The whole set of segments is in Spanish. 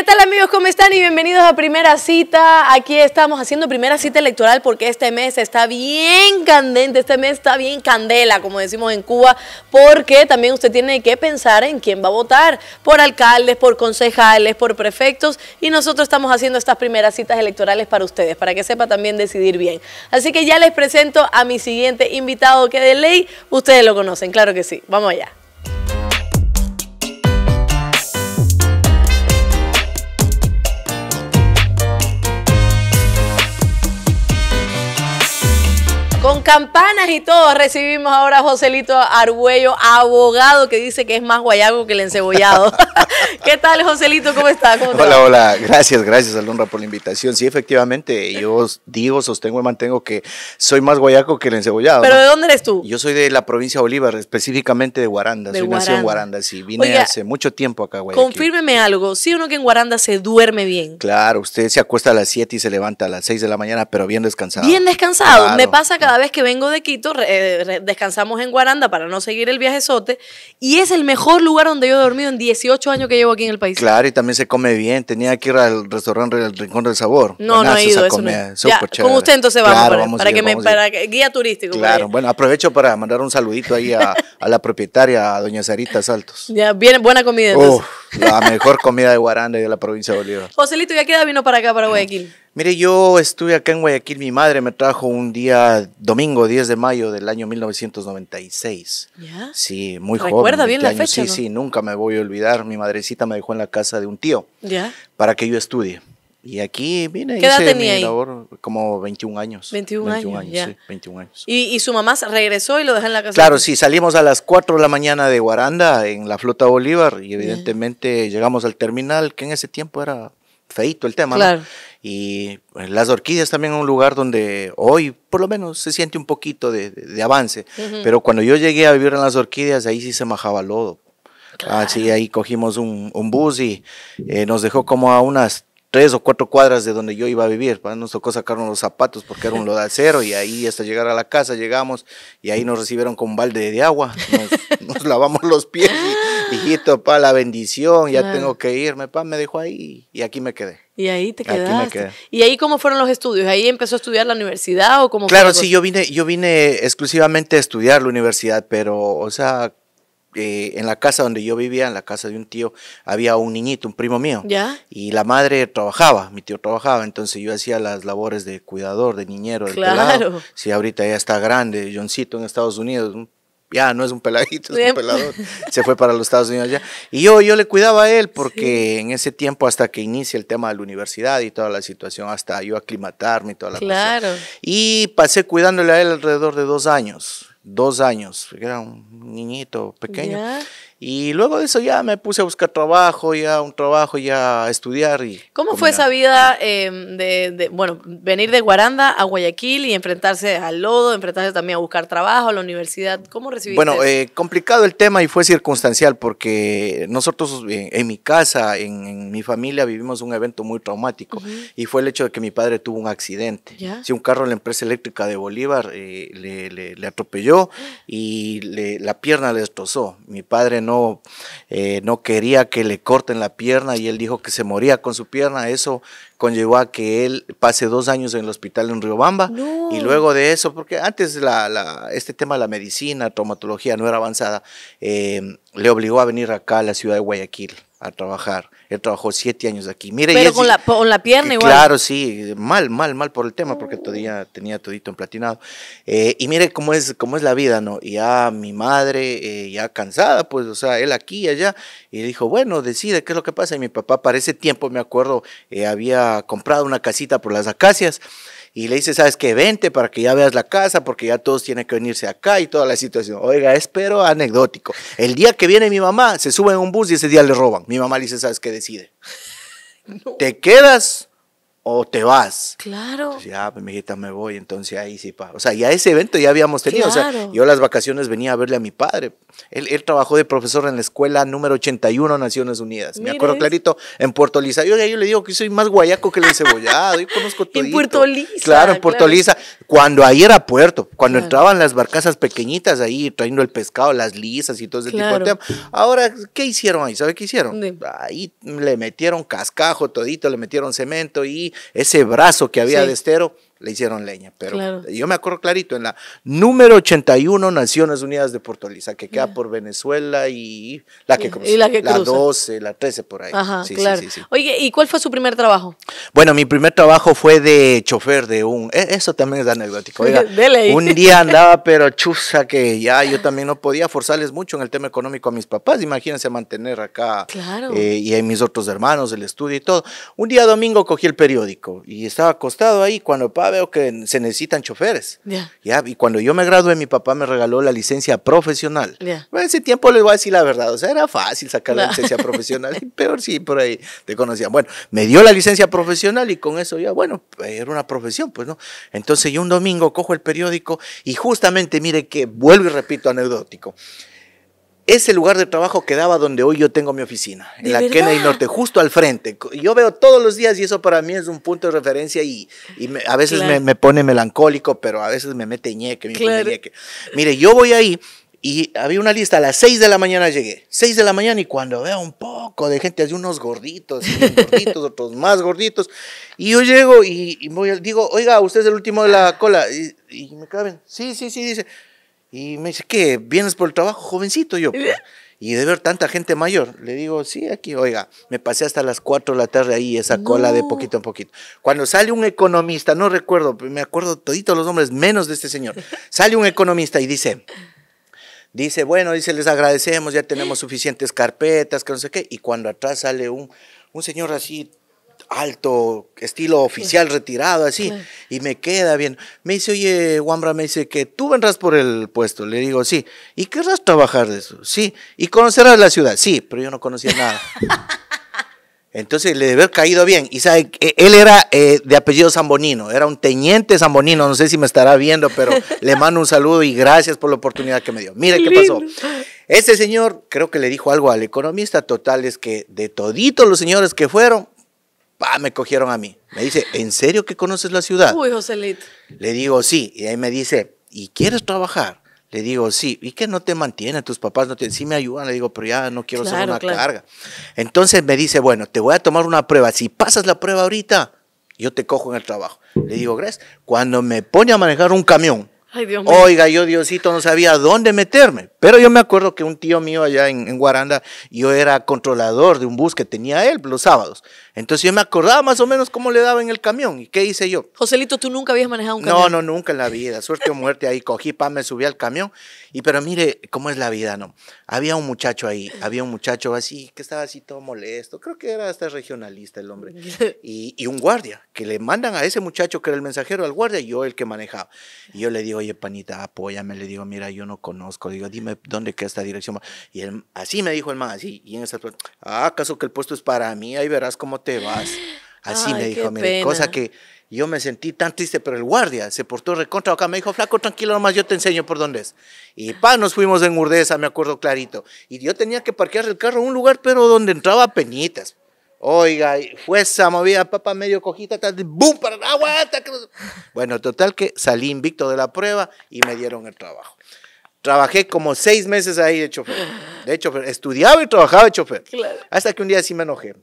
¿Qué tal amigos? ¿Cómo están? Y bienvenidos a Primera Cita. Aquí estamos haciendo Primera Cita Electoral porque este mes está bien candente, este mes está bien candela, como decimos en Cuba, porque también usted tiene que pensar en quién va a votar, por alcaldes, por concejales, por prefectos, y nosotros estamos haciendo estas primeras citas electorales para ustedes, para que sepa también decidir bien. Así que ya les presento a mi siguiente invitado que de ley ustedes lo conocen, claro que sí. Vamos allá. Con campanas y todo recibimos ahora a Joselito Arguello, abogado que dice que es más guayaco que el encebollado. ¿Qué tal, Joselito? ¿Cómo está? hola, hola. Gracias, gracias, Alondra, por la invitación. Sí, efectivamente, yo digo, sostengo y mantengo que soy más guayaco que el encebollado. ¿Pero de dónde eres tú? Yo soy de la provincia de Bolívar, específicamente de Guaranda. De soy nacido en Guaranda, sí. Vine hace mucho tiempo acá, güey. Confírmeme algo. ¿Sí uno que en Guaranda se duerme bien? Claro, usted se acuesta a las 7 y se levanta a las 6 de la mañana, pero bien descansado. Bien descansado. Me pasa cada vez que vengo de Quito, eh, descansamos en Guaranda para no seguir el viaje sote, Y es el mejor lugar donde yo he dormido en 18 años que llevo aquí en el país. Claro, y también se come bien. Tenía que ir al restaurante del Rincón del Sabor. No, no he ido. Eso con usted entonces vamos, guía turístico. Pues. Claro, bueno, aprovecho para mandar un saludito ahí a, la propietaria, a doña Sarita Saltos. Ya, buena comida. la mejor comida de Guaranda y de la provincia de Bolívar. Joselito, ya queda vino para acá, para Guayaquil. Mire, yo estuve acá en Guayaquil, mi madre me trajo un día domingo 10 de mayo del año 1996. ¿Ya? Sí, muy joven. ¿Recuerda bien la fecha? Sí, sí, nunca me voy a olvidar. Mi madrecita me dejó en la casa de un tío para que yo estudie. Y aquí vine y hice labor como 21 años. 21, años, 21 años. ¿Y, su mamá regresó y lo dejó en la casa? Claro, sí, salimos a las 4 de la mañana de Guaranda en la flota Bolívar y evidentemente llegamos al terminal, que en ese tiempo era feito el tema, claro. Y pues, las orquídeas también es un lugar donde hoy por lo menos se siente un poquito de, avance. Pero cuando yo llegué a vivir en las orquídeas, ahí sí se majaba lodo. Así ah, ahí cogimos un, bus y eh, nos dejó como a unas tres o cuatro cuadras de donde yo iba a vivir. Nos tocó sacarnos los zapatos porque era un lodacero y ahí hasta llegar a la casa llegamos y ahí nos recibieron con un balde de agua. Nos, lavamos los pies y, hijito, pa, la bendición, ya tengo que irme, pa, me dejó ahí y aquí me quedé. Y ahí te quedaste. ¿Y ahí cómo fueron los estudios? ¿Ahí empezó a estudiar la universidad o cómo? Claro, sí, yo vine, yo vine exclusivamente a estudiar la universidad, pero, o sea, eh, en la casa donde yo vivía, en la casa de un tío, había un niñito, un primo mío. ¿Ya? Y la madre trabajaba, mi tío trabajaba, entonces yo hacía las labores de cuidador, de niñero, claro. Sí, ahorita ya está grande, Johncito en Estados Unidos, ya no es un peladito, es un pelador. Se fue para los Estados Unidos ya. Y yo, yo le cuidaba a él porque en ese tiempo, hasta que inicia el tema de la universidad y toda la situación, hasta yo aclimatarme y toda la claro. Y pasé cuidándole a él alrededor de dos años. Dos años, era un niñito pequeño. Y luego de eso ya me puse a buscar trabajo, ya un trabajo, ya a estudiar. Y ¿Cómo fue esa vida em, de, bueno, venir de Guaranda a Guayaquil y enfrentarse al lodo, enfrentarse también a buscar trabajo, a la universidad? ¿Cómo recibiste? Bueno, eh, complicado el tema y fue circunstancial porque nosotros eh, en, mi casa, en, mi familia, vivimos un evento muy traumático y fue el hecho de que mi padre tuvo un accidente. si un carro en la empresa eléctrica de Bolívar eh, le, atropelló ah. y le, la pierna le destrozó. Mi padre no eh, no, quería que le corten la pierna y él dijo que se moría con su pierna. Eso conllevó a que él pase dos años en el hospital en Riobamba y luego de eso, porque antes la, este tema de la medicina, traumatología no era avanzada, eh, le obligó a venir acá a la ciudad de Guayaquil a trabajar. Él trabajó siete años aquí. Mire, Pero con, la, con, la, pierna igual. Claro, sí, mal, mal, mal por el tema, porque todavía tenía todito emplatinado. Eh, y mire cómo es, cómo es la vida, ¿no? ya ah, mi madre, eh, ya cansada, pues, o sea, él aquí y allá, y dijo, bueno, decide qué es lo que pasa. Y mi papá para ese tiempo, me acuerdo, eh, había comprado una casita por las acacias y le dice, ¿sabes qué? Vente para que ya veas la casa, porque ya todos tienen que venirse acá y toda la situación. Oiga, es pero anecdótico. El día que viene mi mamá, se sube en un bus y ese día le roban. Mi mamá le dice, ¿sabes qué? Decide. ¿Te quedas o te vas. Claro. ya pues, me me voy. Entonces ahí sí, pa. O sea, ya ese evento ya habíamos tenido. O sea, yo las vacaciones venía a verle a mi padre. Él, trabajó de profesor en la escuela número 81 Naciones Unidas. Me acuerdo clarito, en Puerto Liza, Yo, le digo que soy más guayaco que el encebollado. yo conozco todo. En Puerto Liza, Claro, en Puerto Liza Cuando ahí era puerto, cuando entraban las barcazas pequeñitas ahí trayendo el pescado, las lisas y todo ese tipo de temas. Ahora, ¿qué hicieron ahí? ¿Sabe qué hicieron? Ahí le metieron cascajo todito, le metieron cemento y ese brazo que había de estero le hicieron leña. Pero yo me acuerdo clarito, en la número 81 Naciones Unidas de Puerto Liza que queda por Venezuela y la que, cruza, la, 12, la 13 por ahí. sí, claro. Sí, Oye, ¿y cuál fue su primer trabajo? Bueno, mi primer trabajo fue de chofer de un... E, eso también es anecdótico. un día andaba, pero chusa que ya yo también no podía forzarles mucho en el tema económico a mis papás. Imagínense mantener acá claro. Eh, y a mis otros hermanos, el estudio y todo. Un día domingo cogí el periódico y estaba acostado ahí cuando veo que se necesitan choferes. Ya. Y cuando yo me gradué, mi papá me regaló la licencia profesional. ese tiempo les voy a decir la verdad. O sea, era fácil sacar la licencia profesional. Y peor si sí, por ahí te conocían. Bueno, me dio la licencia profesional y con eso ya, bueno, era una profesión, pues no. Entonces yo un domingo cojo el periódico y justamente, mire que vuelvo y repito anecdótico ese lugar de trabajo quedaba donde hoy yo tengo mi oficina, en la verdad? Kennedy Norte, justo al frente. Yo veo todos los días y eso para mí es un punto de referencia y, a veces me, pone melancólico, pero a veces me mete ñeque, me claro. Mire, yo voy ahí y había una lista, a las 6 de la mañana llegué. 6 de la mañana y cuando veo un poco de gente, hay unos gorditos, unos gorditos, otros más gorditos. Y yo llego y, digo, oiga, usted es el último de la cola. Y, y me caben, sí, sí, sí, dice. Y me dice, ¿qué? ¿Vienes por el trabajo, jovencito? Yo, ¿Eh? y de ver tanta gente mayor, le digo, sí, aquí, oiga, me pasé hasta las 4 de la tarde ahí, esa cola de poquito en poquito. Cuando sale un economista, no recuerdo, me acuerdo toditos los nombres, menos de este señor, sale un economista y dice, dice, bueno, dice, les agradecemos, ya tenemos suficientes carpetas, que no sé qué, y cuando atrás sale un, un señor así, alto, estilo oficial retirado, así, y me queda bien. Me dice, oye, Wambra, me dice que tú vendrás por el puesto. Le digo, sí. ¿Y querrás trabajar de eso? Sí. ¿Y conocerás la ciudad? Sí, pero yo no conocía nada. Entonces le debe haber caído bien. Y sabe, él era eh, de apellido Zambonino, era un teniente Zambonino, no sé si me estará viendo, pero le mando un saludo y gracias por la oportunidad que me dio. Mire qué pasó. Este señor creo que le dijo algo al economista, total es que de toditos los señores que fueron, me cogieron a mí. Me dice, ¿en serio que conoces la ciudad? Uy, Joselito. Le digo, sí. Y ahí me dice, ¿y quieres trabajar? Le digo, sí. ¿Y qué no te mantiene? Tus papás no te... Sí me ayudan. Le digo, pero ya no quiero ser una carga. Entonces me dice, bueno, te voy a tomar una prueba. Si pasas la prueba ahorita, yo te cojo en el trabajo. Le digo, gracias. Cuando me pone a manejar un camión, Ay, Dios mío. Oiga, yo Diosito no sabía dónde meterme. Pero yo me acuerdo que un tío mío allá en, Guaranda, yo era controlador de un bus que tenía él los sábados. Entonces yo me acordaba más o menos cómo le daba en el camión. ¿Y qué hice yo? Joselito, ¿tú nunca habías manejado un camión? No, no, nunca en la vida. Suerte o muerte ahí. Cogí, pa, me subí al camión. Y pero mire cómo es la vida, ¿no? Había un muchacho ahí, había un muchacho así, que estaba así todo molesto. Creo que era hasta regionalista el hombre. Y, y un guardia, que le mandan a ese muchacho que era el mensajero al guardia y yo el que manejaba. Y yo le digo, oye, panita, apóyame. Le digo, mira, yo no conozco. digo, dime dónde queda esta dirección. Y él, así me dijo el man, así. Y en esa, ah, ¿acaso que el puesto es para mí? Ahí verás cómo te vas. Así me dijo, mira, cosa que yo me sentí tan triste, pero el guardia se portó recontra acá. Me dijo, flaco, tranquilo nomás, yo te enseño por dónde es. Y pa, nos fuimos en Urdesa, me acuerdo clarito. Y yo tenía que parquear el carro en un lugar, pero donde entraba penitas. Oiga, y fue esa movida, papá, medio cojita, tal, ¡boom! Para, ¡Aguanta! Bueno, total que salí invicto de la prueba y me dieron el trabajo. Trabajé como seis meses ahí de chofer. De hecho, Estudiaba y trabajaba de chofer. Hasta que un día sí me enojé.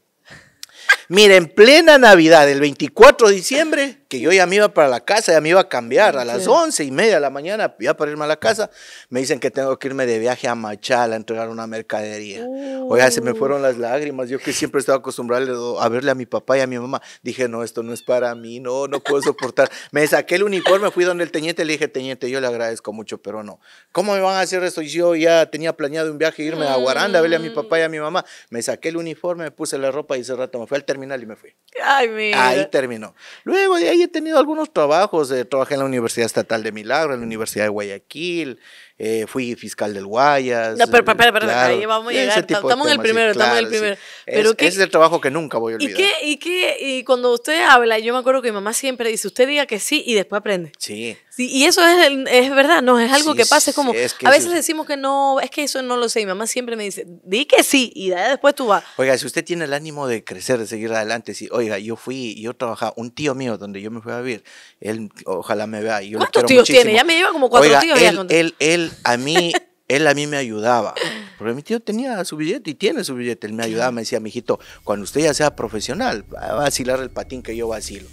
Mira, en plena Navidad, el 24 de diciembre, que yo ya me iba para la casa, ya me iba a cambiar a las once y media de la mañana, ya para irme a la casa, me dicen que tengo que irme de viaje a Machala a entregar una mercadería. Uh. Oiga, se me fueron las lágrimas, yo que siempre estaba acostumbrado a verle a mi papá y a mi mamá, dije, no, esto no es para mí, no, no puedo soportar. me saqué el uniforme, fui donde el teniente, le dije, teniente, yo le agradezco mucho, pero no. ¿Cómo me van a hacer esto? Yo ya tenía planeado un viaje, e irme a Guaranda, a verle a mi papá y a mi mamá. Me saqué el uniforme, me puse la ropa y ese rato me fui al terminal y me fui. Ay, mira. Ahí terminó. Luego de ahí he tenido algunos trabajos. Eh, trabajé en la Universidad Estatal de Milagro, en la Universidad de Guayaquil, eh, fui fiscal del Guayas. No, pero, pero, pero, ahí vamos a llegar. Estamos en el primero, estamos en el primero. ese es, que, es el trabajo que nunca voy a olvidar. ¿Y, qué, y, qué, y cuando usted habla, yo me acuerdo que mi mamá siempre dice, usted diga que sí y después aprende. Sí. sí y eso es, es verdad, no, es algo que pasa, es como, a veces decimos que no, es que eso no lo sé, mi mamá siempre me dice, di que sí y después tú vas. Oiga, si usted tiene el ánimo de crecer, de seguir adelante, si, oiga, yo fui, yo trabajaba, un tío mío donde yo me fui a vivir, él ojalá me vea. ¿Cuántos tíos tiene? Ya me lleva como cuatro tíos. él, él a mí, él a mí me ayudaba. Porque mi tío tenía su billete y tiene su billete. Él me ayudaba, me decía, mijito, cuando usted ya sea profesional, va a vacilar el patín que yo vacilo.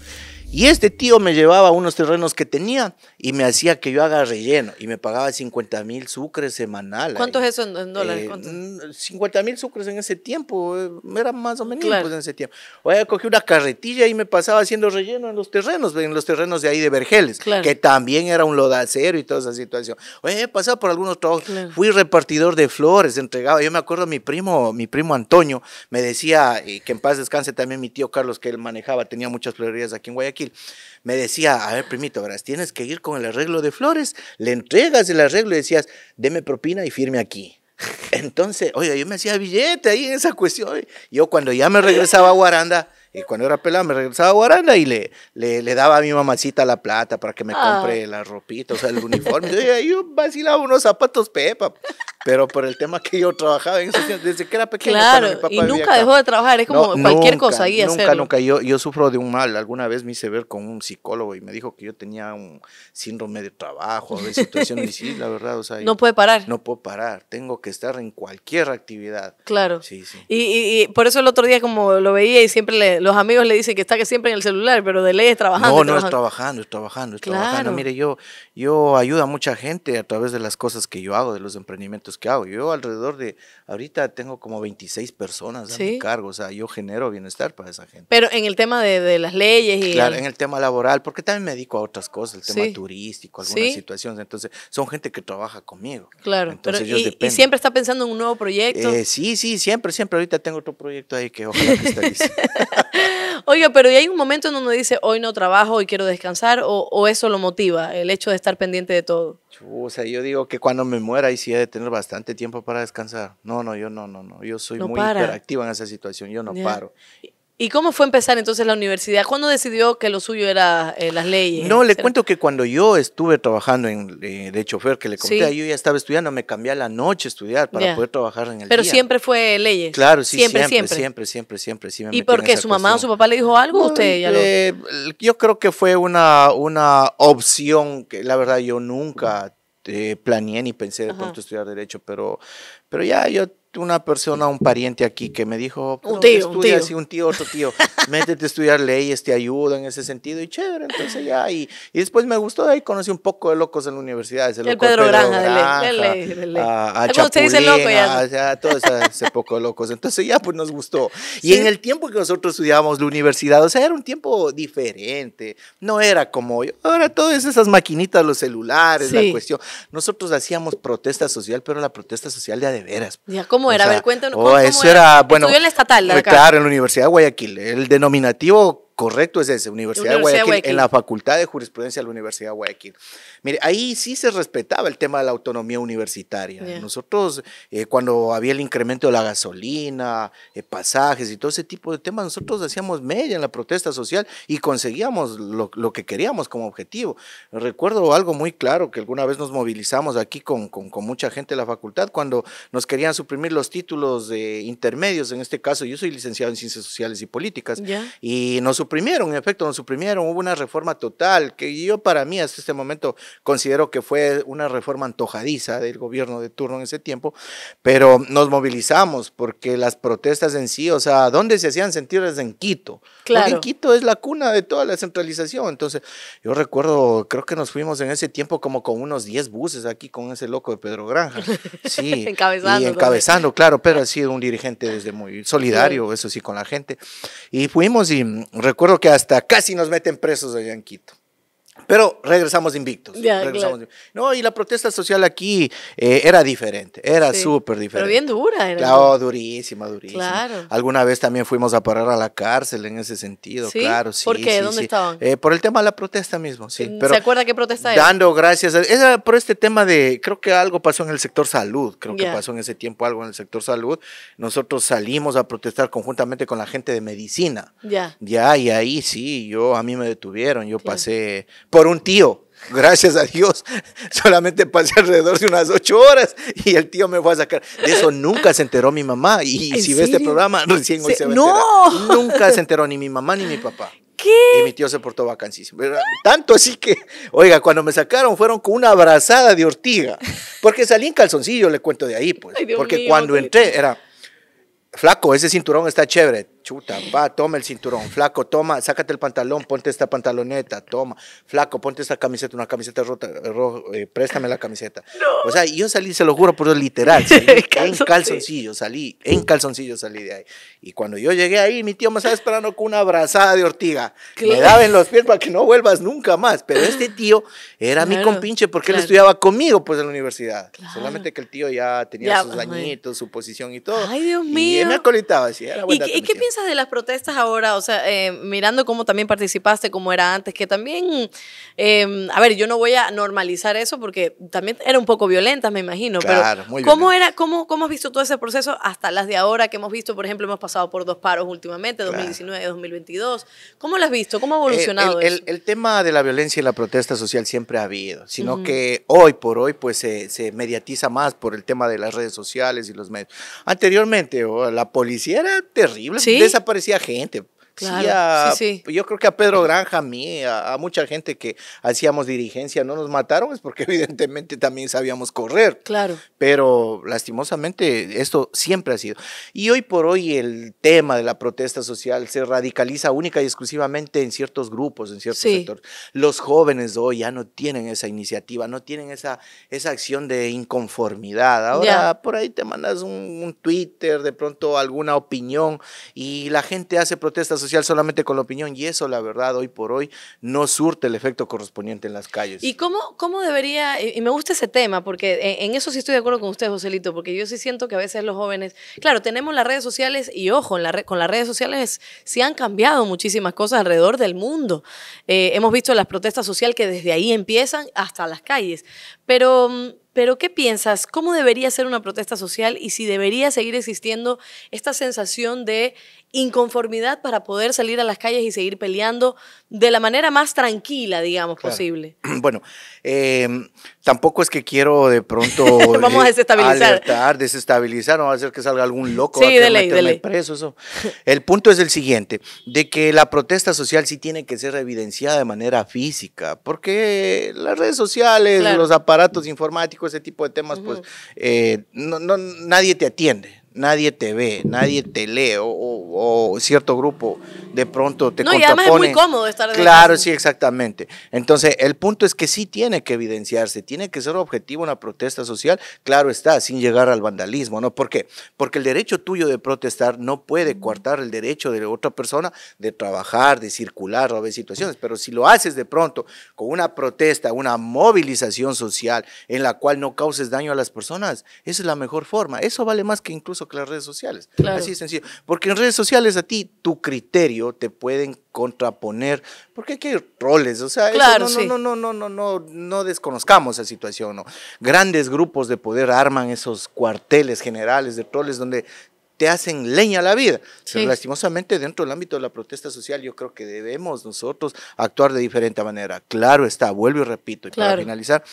Y este tío me llevaba unos terrenos que tenía y me hacía que yo haga relleno y me pagaba 50 mil sucres semanales. ¿Cuánto es eso en dólares? 50 eh, mm, mil sucres en ese tiempo, eh, era más o menos en ese tiempo. Oye, cogí una carretilla y me pasaba haciendo relleno en los terrenos, en los terrenos de ahí de Vergeles, que también era un lodacero y toda esa situación. Oye, pasaba por algunos trabajos, fui repartidor de flores, entregaba, yo me acuerdo mi primo, mi primo Antonio me decía, eh, que en paz descanse también mi tío Carlos, que él manejaba, tenía muchas florerías aquí en Guayaquil, me decía, a ver, primito, verás, tienes que ir con el arreglo de flores, le entregas el arreglo y decías, deme propina y firme aquí. Entonces, oiga, yo me hacía billete ahí en esa cuestión. Yo cuando ya me regresaba a Guaranda, y cuando era pelada me regresaba a Guaranda y le, le, daba a mi mamacita la plata para que me ah. compre la ropita, o sea, el uniforme. yo, yo vacilaba unos zapatos pepa, pero por el tema que yo trabajaba en eso, desde que era pequeño. Claro, papá y nunca dejó de trabajar, es como cualquier cosa ahí Nunca, nunca, yo, yo sufro de un mal. Alguna vez me hice ver con un psicólogo y me dijo que yo tenía un síndrome de trabajo, de situación, y la verdad, o sea. No puede parar. No puedo parar, tengo que estar en cualquier actividad. Claro. Sí, sí. y por eso el otro día como lo veía y siempre le los amigos le dicen que está que siempre en el celular, pero de ley es trabajando. No, no, es trabajando, es trabajando, es trabajando. Mire, yo, yo ayudo a mucha gente a través de las cosas que yo hago, de los emprendimientos que hago. Yo alrededor de, ahorita tengo como 26 personas a mi cargo, o sea, yo genero bienestar para esa gente. Pero en el tema de, de las leyes y... Claro, en el tema laboral, porque también me dedico a otras cosas, el tema turístico, algunas situaciones. Entonces, son gente que trabaja conmigo. Claro, entonces pero y, siempre está pensando en un nuevo proyecto. Eh, sí, sí, siempre, siempre. Ahorita tengo otro proyecto ahí que ojalá que esté Oiga, pero ¿y hay un momento en donde dice, hoy no trabajo, y quiero descansar? O, eso lo motiva, el hecho de estar pendiente de todo? O sea, yo digo que cuando me muera, ahí sí he de tener bastante tiempo para descansar. No, no, yo no, no, no. Yo soy muy para. en esa situación, yo no paro. ¿Y cómo fue empezar entonces la universidad? ¿Cuándo decidió que lo suyo era eh, las leyes? No, le cuento que cuando yo estuve trabajando en, eh, de chofer, que le conté, yo ya estaba estudiando, me cambié la noche a estudiar para poder trabajar en el Pero siempre fue leyes. Claro, sí, siempre, siempre, siempre, siempre, siempre. ¿Y por ¿Y su mamá o su papá le dijo algo? usted eh, Yo creo que fue una, una opción que la verdad yo nunca planeé ni pensé de pronto estudiar derecho, pero, pero ya yo una persona, un pariente aquí que me dijo, un tío, un tío. otro tío, métete a estudiar leyes, te ayudo en ese sentido y chévere, entonces ya, y, después me gustó, ahí conocí un poco de locos en la universidad, ese loco Pedro, Granja, de de a, todo ese, poco de locos, entonces ya pues nos gustó. Y en el tiempo que nosotros estudiábamos la universidad, o sea, era un tiempo diferente, no era como, ahora todas esas maquinitas, los celulares, la cuestión, nosotros hacíamos protesta social, pero la protesta social de a de veras. Ya, era? a ver, cuéntanos. Oh, eso era, bueno. Estudió en la estatal, de acá. Claro, en la Universidad de Guayaquil. El denominativo correcto es ese, Universidad, de, Guayaquil, en la Facultad de Jurisprudencia de la Universidad de Guayaquil. Mire, ahí sí se respetaba el tema de la autonomía universitaria. Nosotros, eh, cuando había el incremento de la gasolina, eh, pasajes y todo ese tipo de temas, nosotros hacíamos media en la protesta social y conseguíamos lo, que queríamos como objetivo. Recuerdo algo muy claro que alguna vez nos movilizamos aquí con, mucha gente de la facultad cuando nos querían suprimir los títulos de intermedios, en este caso yo soy licenciado en Ciencias Sociales y Políticas, y nos suprimieron, en efecto, nos suprimieron, hubo una reforma total, que yo para mí hasta este momento considero que fue una reforma antojadiza del gobierno de turno en ese tiempo, pero nos movilizamos porque las protestas en sí, o sea, ¿dónde se hacían sentir? Desde en Quito. Pues claro. en Quito es la cuna de toda la centralización, entonces yo recuerdo, creo que nos fuimos en ese tiempo como con unos 10 buses aquí con ese loco de Pedro Granja. Sí. encabezando. Y encabezando, claro, pero ha sido un dirigente desde muy solidario, eso sí, con la gente. Y fuimos y recuerdo recuerdo que hasta casi nos meten presos allá en Quito. Pero regresamos invictos. No, y la protesta social aquí eh, era diferente, era súper diferente. Pero bien dura, era. Claro, durísima, durísima. Claro. Alguna vez también fuimos a parar a la cárcel en ese sentido, claro. Sí, ¿Por qué? ¿Dónde estaban? Eh, por el tema de la protesta mismo, sí. Mm, pero ¿Se acuerda qué protesta era? Dando gracias. por este tema de, creo que algo pasó en el sector salud, creo que pasó en ese tiempo algo en el sector salud. Nosotros salimos a protestar conjuntamente con la gente de medicina. Ya. Ya, y ahí sí, yo, a mí me detuvieron, yo pasé por un tío. Gracias a Dios, solamente pasé alrededor de unas ocho horas y el tío me fue a sacar. De eso nunca se enteró mi mamá. Y si ves este programa, recién hoy se va Nunca se enteró ni mi mamá ni mi papá. ¿Qué? Y mi tío se portó vacancísimo. Tanto así que, oiga, cuando me sacaron fueron con una abrazada de ortiga. Porque salí en calzoncillo, le cuento de ahí, pues. porque cuando entré era, flaco, ese cinturón está chévere chuta, va, toma el cinturón, flaco, toma, sácate el pantalón, ponte esta pantaloneta, toma, flaco, ponte esta camiseta, una camiseta rota, eh, préstame la camiseta. O sea, yo salí, se lo juro, por literal, en calzoncillo salí, en calzoncillo salí de ahí. Y cuando yo llegué ahí, mi tío me estaba esperando con una abrazada de ortiga. Me daba en los pies para que no vuelvas nunca más. Pero este tío era mi compinche porque él estudiaba conmigo pues en la universidad. Solamente que el tío ya tenía sus dañitos, su posición y todo. Ay, Dios mío. Y me acolitaba, así, era ¿Y, qué piensa de las protestas ahora? O sea, eh, mirando cómo también participaste, cómo era antes, que también, em, a ver, yo no voy a normalizar eso porque también era un poco violenta, me imagino. pero ¿cómo era, cómo, ¿Cómo has visto todo ese proceso hasta las de ahora que hemos visto? Por ejemplo, hemos pasado por dos paros últimamente, 2019 y 2022. ¿Cómo lo has visto? ¿Cómo ha evolucionado el, eso? El, tema de la violencia y la protesta social siempre ha habido, sino que hoy por hoy pues se, se mediatiza más por el tema de las redes sociales y los medios. Anteriormente, oh, la policía era terrible. Sí, desaparecía gente. Claro, sí, Yo creo que a Pedro Granja, a mí, a, mucha gente que hacíamos dirigencia, no nos mataron, es porque evidentemente también sabíamos correr. Claro. Pero lastimosamente esto siempre ha sido. Y hoy por hoy el tema de la protesta social se radicaliza única y exclusivamente en ciertos grupos, en ciertos sectores. Los jóvenes hoy ya no tienen esa iniciativa, no tienen esa, esa acción de inconformidad. Ahora por ahí te mandas un Twitter, de pronto alguna opinión y la gente hace protestas solamente con la opinión y eso, la verdad, hoy por hoy no surte el efecto correspondiente en las calles. ¿Y cómo, cómo debería, eh, y me gusta ese tema, porque e, en, eso sí estoy de acuerdo con usted, Joselito, porque yo sí siento que a veces los jóvenes, claro, tenemos las redes sociales y ojo, con las redes sociales se han cambiado muchísimas cosas alrededor del mundo. Eh, hemos visto las protestas sociales que desde ahí empiezan hasta las calles, pero... Mm, pero ¿qué piensas? ¿Cómo debería ser una protesta social y si debería seguir existiendo esta sensación de inconformidad para poder salir a las calles y seguir peleando de la manera más tranquila, digamos, posible. Bueno, eh, tampoco es que quiero de pronto eh, Vamos a desestabilizar. Alertar, desestabilizar, no va a hacer que salga algún loco a de la El punto es el siguiente, de que la protesta social sí tiene que ser evidenciada de manera física, porque las redes sociales, los aparatos informáticos, ese tipo de temas, pues eh, no, nadie te atiende nadie te ve, nadie te lee o, cierto grupo de pronto te no, contrapone. Y además es muy cómodo estar de Claro, sí, exactamente. Entonces, el punto es que sí tiene que evidenciarse, tiene que ser objetivo una protesta social, claro está, sin llegar al vandalismo, ¿no? ¿Por qué? Porque el derecho tuyo de protestar no puede coartar el derecho de otra persona de trabajar, de circular, o ver situaciones, pero si lo haces de pronto con una protesta, una movilización social en la cual no causes daño a las personas, esa es la mejor forma. Eso vale más que incluso que las redes sociales. Así de sencillo. Porque en redes sociales a ti tu criterio te pueden contraponer, porque aquí hay roles, o sea, no, no, no, no, no, no, no, desconozcamos esa situación, ¿no? Grandes grupos de poder arman esos cuarteles generales de roles donde te hacen leña a la vida. lastimosamente dentro del ámbito de la protesta social yo creo que debemos nosotros actuar de diferente manera. Claro está, vuelvo y repito, y para finalizar,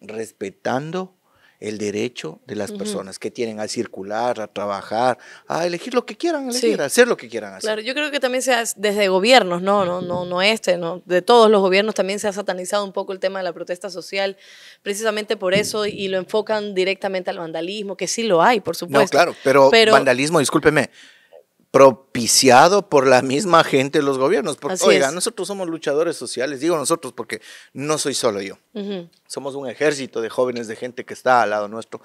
respetando el derecho de las personas que tienen a circular, a trabajar, a elegir lo que quieran elegir, a hacer lo que quieran hacer. Claro, yo creo que también se ha, desde gobiernos, no, no, no, no este, no, de todos los gobiernos también se ha satanizado un poco el tema de la protesta social, precisamente por mm. eso y lo enfocan directamente al vandalismo, que sí lo hay, por supuesto. No, claro, pero, pero vandalismo, discúlpeme, propiciado por la misma gente de los gobiernos. Porque, oiga, nosotros somos luchadores sociales, digo nosotros porque no soy solo yo. Somos un ejército de jóvenes, de gente que está al lado nuestro.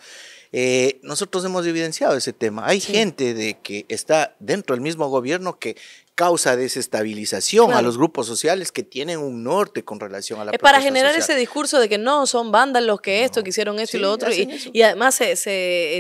Eh, nosotros hemos evidenciado ese tema. Hay gente de que está dentro del mismo gobierno que causa desestabilización a los grupos sociales que tienen un norte con relación a la... Es para generar ese discurso de que no, son bandas los que esto, que hicieron esto y lo otro, y, además se,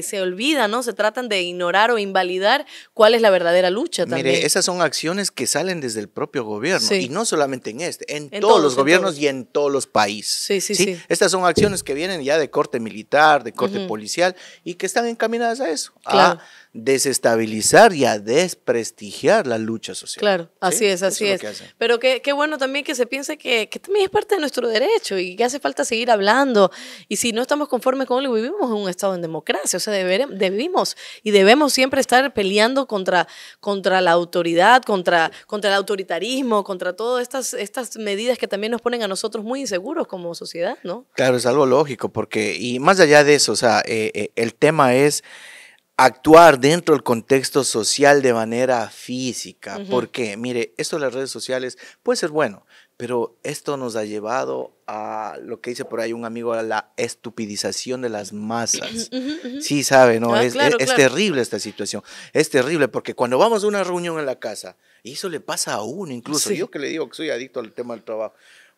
se, olvida, ¿no? Se tratan de ignorar o invalidar cuál es la verdadera lucha también. Mire, esas son acciones que salen desde el propio gobierno, y no solamente en este, en, todos, los gobiernos y en todos los países. Sí, sí, sí, Estas son acciones que vienen ya de corte militar, de corte policial, y que están encaminadas a eso, a desestabilizar y a desprestigiar la lucha social. Claro, así es, así es. Pero qué, bueno también que se piense que, también es parte de nuestro derecho y que hace falta seguir hablando. Y si no estamos conformes con él, vivimos en un Estado en democracia, o sea, debemos, y debemos siempre estar peleando contra, contra la autoridad, contra, contra el autoritarismo, contra todas estas, estas medidas que también nos ponen a nosotros muy inseguros como sociedad, ¿no? Claro, es algo lógico, porque, y más allá de eso, o sea, eh, eh, el tema es actuar dentro del contexto social de manera física. Porque, mire, esto de las redes sociales puede ser bueno, pero esto nos ha llevado a lo que dice por ahí un amigo, a la estupidización de las masas. Sí, sabe, ¿no? Ah, es, terrible esta situación. Es terrible porque cuando vamos a una reunión en la casa, y eso le pasa a uno incluso, yo que le digo que soy adicto al tema del trabajo,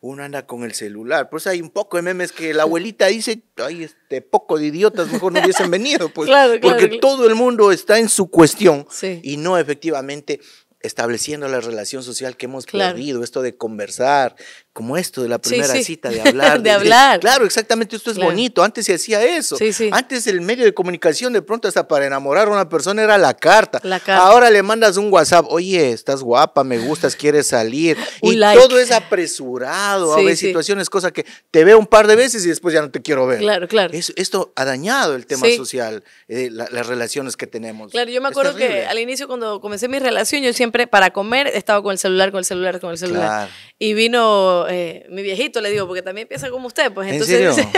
uno anda con el celular. Pues hay un poco de memes que la abuelita dice, ay, este poco de idiotas, mejor no hubiesen venido, pues, porque todo el mundo está en su cuestión y no efectivamente estableciendo la relación social que hemos perdido, esto de conversar, como esto de la primera cita, de hablar. de, hablar. Claro, exactamente, esto es bonito. Antes se hacía eso. Sí, Antes el medio de comunicación, de pronto, hasta para enamorar a una persona era la carta. Ahora le mandas un WhatsApp, oye, estás guapa, me gustas, quieres salir. y todo es apresurado. a ver, situaciones, cosas que te veo un par de veces y después ya no te quiero ver. Claro, claro. esto ha dañado el tema social, eh, las relaciones que tenemos. Claro, yo me acuerdo que al inicio, cuando comencé mi relación, yo siempre para comer estaba con el celular, con el celular, con el celular. Y vino eh, mi viejito le digo, porque también piensa como usted, pues entonces... Dice,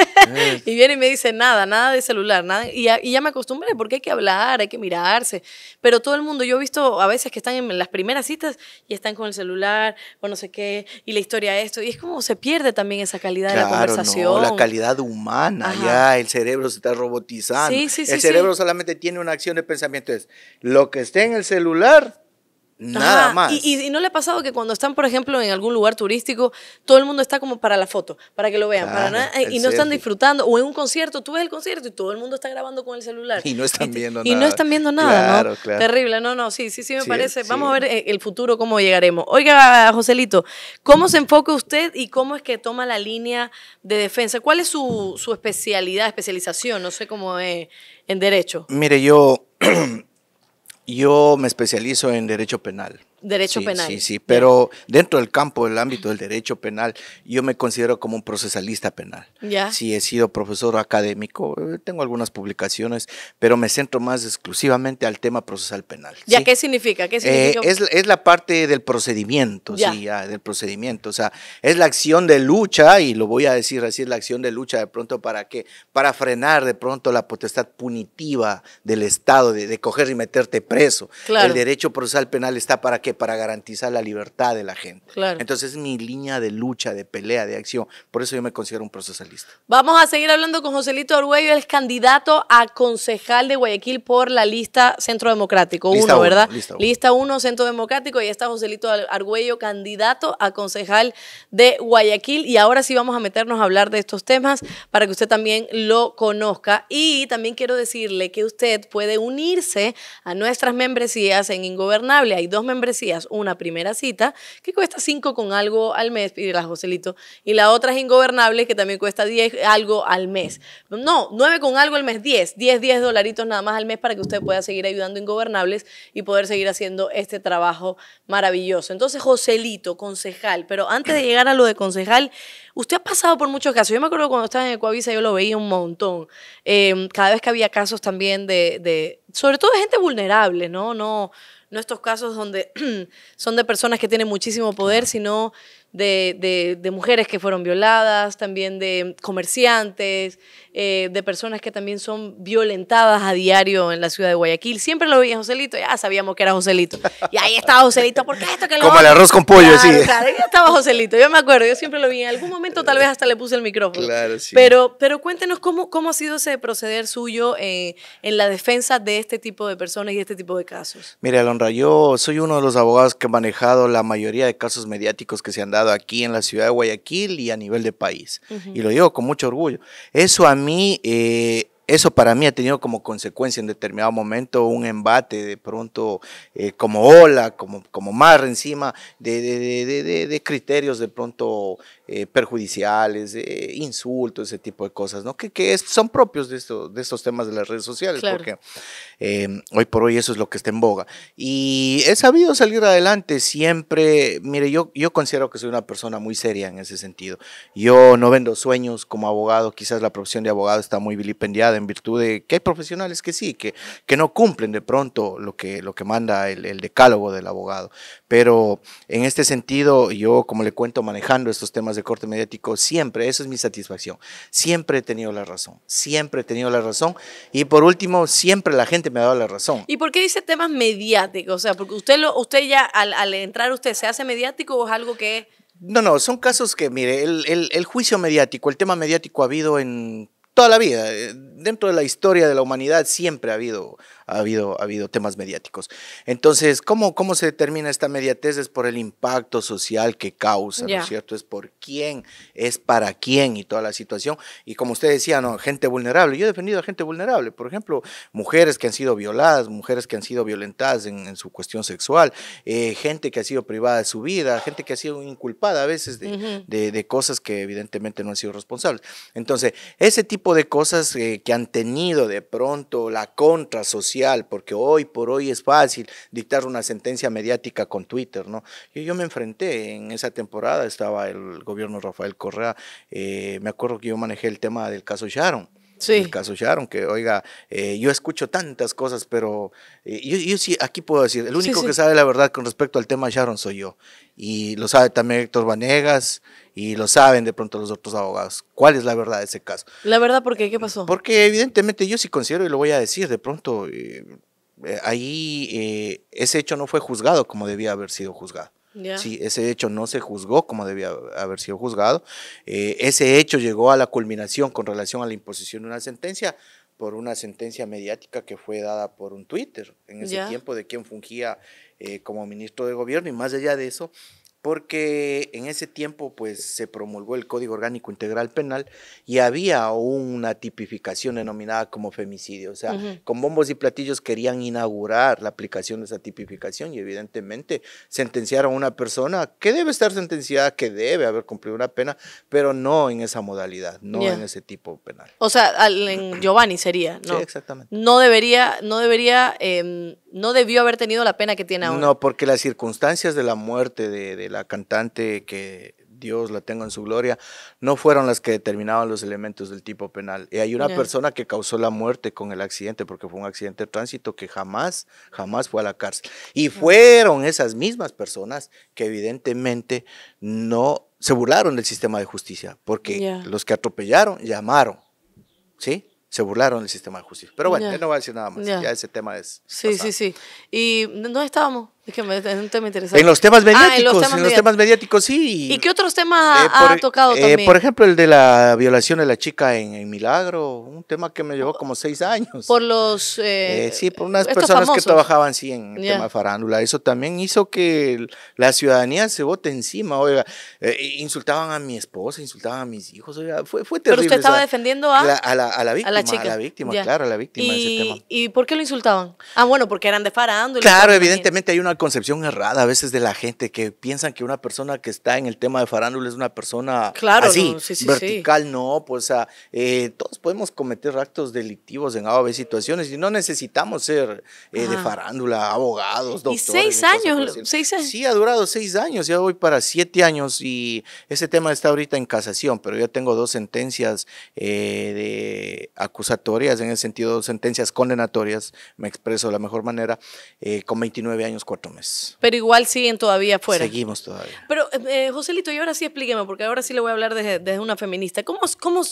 y viene y me dice, nada, nada de celular, nada. Y ya, me acostumbré, porque hay que hablar, hay que mirarse. Pero todo el mundo, yo he visto a veces que están en las primeras citas y están con el celular o no sé qué, y la historia esto. Y es como se pierde también esa calidad de la conversación. la calidad humana, ya el cerebro se está robotizando. el cerebro solamente tiene una acción de pensamiento, es lo que esté en el celular Nada más. Y, no le ha pasado que cuando están, por ejemplo, en algún lugar turístico, todo el mundo está como para la foto, para que lo vean, para nada, y no están disfrutando. O en un concierto, tú ves el concierto y todo el mundo está grabando con el celular. Y no están viendo nada. Y no están viendo nada, ¿no? Claro. Terrible, no, no, sí, sí, sí me parece. Vamos a ver eh, el futuro, cómo llegaremos. Oiga, Joselito, ¿cómo se enfoca usted y cómo es que toma la línea de defensa? ¿Cuál es su, su especialidad, especialización? No sé cómo es eh, en derecho. Mire, yo Yo me especializo en derecho penal. Derecho penal. Sí, sí, pero dentro del campo del ámbito del derecho penal, yo me considero como un procesalista penal. Ya. Sí, he sido profesor académico, eh, tengo algunas publicaciones, pero me centro más exclusivamente al tema procesal penal. ¿Ya qué significa? ¿Qué eh, significa? es, la parte del procedimiento, sí, del procedimiento. O sea, es la acción de lucha, y lo voy a decir así, es la acción de lucha de pronto para qué? Para frenar de pronto la potestad punitiva del Estado de, de coger y meterte preso. Claro. El derecho procesal penal está para que para garantizar la libertad de la gente. Entonces es mi línea de lucha, de pelea, de acción. Por eso yo me considero un procesalista. Vamos a seguir hablando con Joselito Arguello, el candidato a concejal de Guayaquil por la lista Centro Democrático. Lista uno, ¿verdad? Lista uno. Centro Democrático. Y está Joselito Arguello, candidato a concejal de Guayaquil. Y ahora sí vamos a meternos a hablar de estos temas para que usted también lo conozca. Y también quiero decirle que usted puede unirse a nuestras membresías en Ingobernable. Hay dos membresías decías, una primera cita que cuesta 5 con algo al mes, las Joselito, y la otra es ingobernable que también cuesta 10 algo al mes. No, 9 con algo al mes, 10, 10, 10 dolaritos nada más al mes para que usted pueda seguir ayudando ingobernables y poder seguir haciendo este trabajo maravilloso. Entonces, Joselito, concejal, pero antes de llegar a lo de concejal, usted ha pasado por muchos casos. Yo me acuerdo cuando estaba en Ecuavisa, yo lo veía un montón. Em, cada vez que había casos también de, de sobre todo de gente vulnerable, ¿no? No, no estos casos donde son de personas que tienen muchísimo poder, sino de, de, mujeres que fueron violadas, también de comerciantes, eh, de personas que también son violentadas a diario en la ciudad de Guayaquil. Siempre lo veía Joselito, ya sabíamos que era Joselito. Y ahí estaba Joselito, ¿por qué esto que lo Como el arroz con pollo, sí. Claro, ahí estaba Joselito, yo me acuerdo, yo siempre lo vi. En algún momento tal vez hasta le puse el micrófono. Pero, pero cuéntenos cómo, cómo ha sido ese proceder suyo eh, en la defensa de este tipo de personas y este tipo de casos. Mira, Alondra, yo soy uno de los abogados que ha manejado la mayoría de casos mediáticos que se han dado aquí en la ciudad de Guayaquil y a nivel de país. Y lo digo con mucho orgullo. Eso a mí, eh, eso para mí ha tenido como consecuencia en determinado momento un embate de pronto eh, como ola, como, como mar encima de, de, de criterios de pronto eh, perjudiciales, eh, insultos, ese tipo de cosas, ¿no? Que, que son propios de, esto, de estos temas de las redes sociales, porque em, hoy por hoy eso es lo que está en boga. Y he sabido salir adelante siempre, mire, yo, yo considero que soy una persona muy seria en ese sentido. Yo no vendo sueños como abogado, quizás la profesión de abogado está muy vilipendiada en virtud de que hay profesionales que sí, que, que no cumplen de pronto lo que, lo que manda el, el decálogo del abogado. Pero en este sentido, yo como le cuento manejando estos temas de corte mediático, siempre, eso es mi satisfacción, siempre he tenido la razón, siempre he tenido la razón y por último, siempre la gente me ha dado la razón. ¿Y por qué dice temas mediáticos? O sea, porque usted, lo, usted ya al, entrar usted se hace mediático o es algo que No, no, son casos que, mire, el, el, juicio mediático, el tema mediático ha habido en toda la vida. Eh, dentro de la historia de la humanidad siempre ha habido, ha habido, ha habido temas mediáticos. Entonces, ¿cómo, ¿cómo se determina esta mediatez? Es por el impacto social que causa, ¿no es cierto? Es por quién, es para quién y toda la situación. Y como usted decía, no, gente vulnerable. Yo he defendido a gente vulnerable. Por ejemplo, mujeres que han sido violadas, mujeres que han sido violentadas en, su cuestión sexual, eh, gente que ha sido privada de su vida, gente que ha sido inculpada a veces de, de, cosas que evidentemente no han sido responsables. Entonces, ese tipo de cosas... Eh, que han tenido de pronto la contra social, porque hoy por hoy es fácil dictar una sentencia mediática con Twitter, ¿no? Yo, yo me enfrenté en esa temporada, estaba el gobierno Rafael Correa, eh, me acuerdo que yo manejé el tema del caso Sharon. El caso Sharon, que oiga, eh, yo escucho tantas cosas, pero eh, yo, sí, aquí puedo decir, el único que sabe la verdad con respecto al tema Sharon soy yo. Y lo sabe también Héctor Vanegas y lo saben de pronto los otros abogados. ¿Cuál es la verdad de ese caso? La verdad, ¿por qué? ¿Qué pasó? Porque evidentemente yo sí considero y lo voy a decir, de pronto eh, ahí ese hecho no fue juzgado como debía haber sido juzgado. Sí, ese hecho no se juzgó como debía haber sido juzgado. Eh, ese hecho llegó a la culminación con relación a la imposición de una sentencia por una sentencia mediática que fue dada por un Twitter en ese tiempo de quien fungía eh, como ministro de gobierno y más allá de eso, porque en ese tiempo pues se promulgó el Código Orgánico Integral Penal y había una tipificación denominada como femicidio, o sea, con bombos y platillos querían inaugurar la aplicación de esa tipificación y evidentemente sentenciaron a una persona que debe estar sentenciada, que debe haber cumplido una pena, pero no en esa modalidad, no en ese tipo penal. O sea, en Giovanni sería, ¿no? Sí, exactamente. No debería, no debería em, no debió haber tenido la pena que tiene ahora. No, porque las circunstancias de la muerte de, la cantante, que Dios la tenga en su gloria, no fueron las que determinaban los elementos del tipo penal. Y hay una persona que causó la muerte con el accidente, porque fue un accidente de tránsito que jamás, jamás fue a la cárcel. Y fueron esas mismas personas que evidentemente no se burlaron del sistema de justicia, porque los que atropellaron llamaron, ¿sí? se burlaron del sistema de justicia. Pero bueno, yo no va a decir nada más. Ya ese tema es. Sí, sí, sí. Y no estábamos que un tema ah, En los temas mediáticos, en, los temas, mediáticos, sí. ¿Y qué otros temas eh, ha e- tocado eh, también? Por ejemplo, el de la violación de la chica en, Milagro, un tema que me llevó como seis años. Por los... Eh, sí, por unas personas que trabajaban, sí, en el tema farándula. Eso también hizo que la ciudadanía se vote encima, oiga. insultaban a mi esposa, insultaban a mis hijos, fue, terrible. Pero usted estaba defendiendo a... La, a, la, víctima, a la, chica. víctima, claro, a la víctima. ¿Y, ese tema. ¿Y por qué lo insultaban? Ah, bueno, porque eran de farándula. Claro, evidentemente hay una concepción errada a veces de la gente que piensan que una persona que está en el tema de farándula es una persona claro, así, sí, vertical, no, pues eh, todos podemos cometer actos delictivos en A situaciones y no necesitamos ser eh, de farándula, abogados, doctores. Y seis años, seis Sí, ha durado seis años, ya voy para siete años y ese tema está ahorita en casación, pero ya tengo dos sentencias eh, de acusatorias, en el sentido, dos sentencias condenatorias, me expreso de la mejor manera, con 29 años, cuatro pero igual siguen todavía afuera. Seguimos todavía. Pero, eh, eh, Joselito, y ahora sí explíqueme, porque ahora sí le voy a hablar desde, una feminista. ¿Cómo, cómo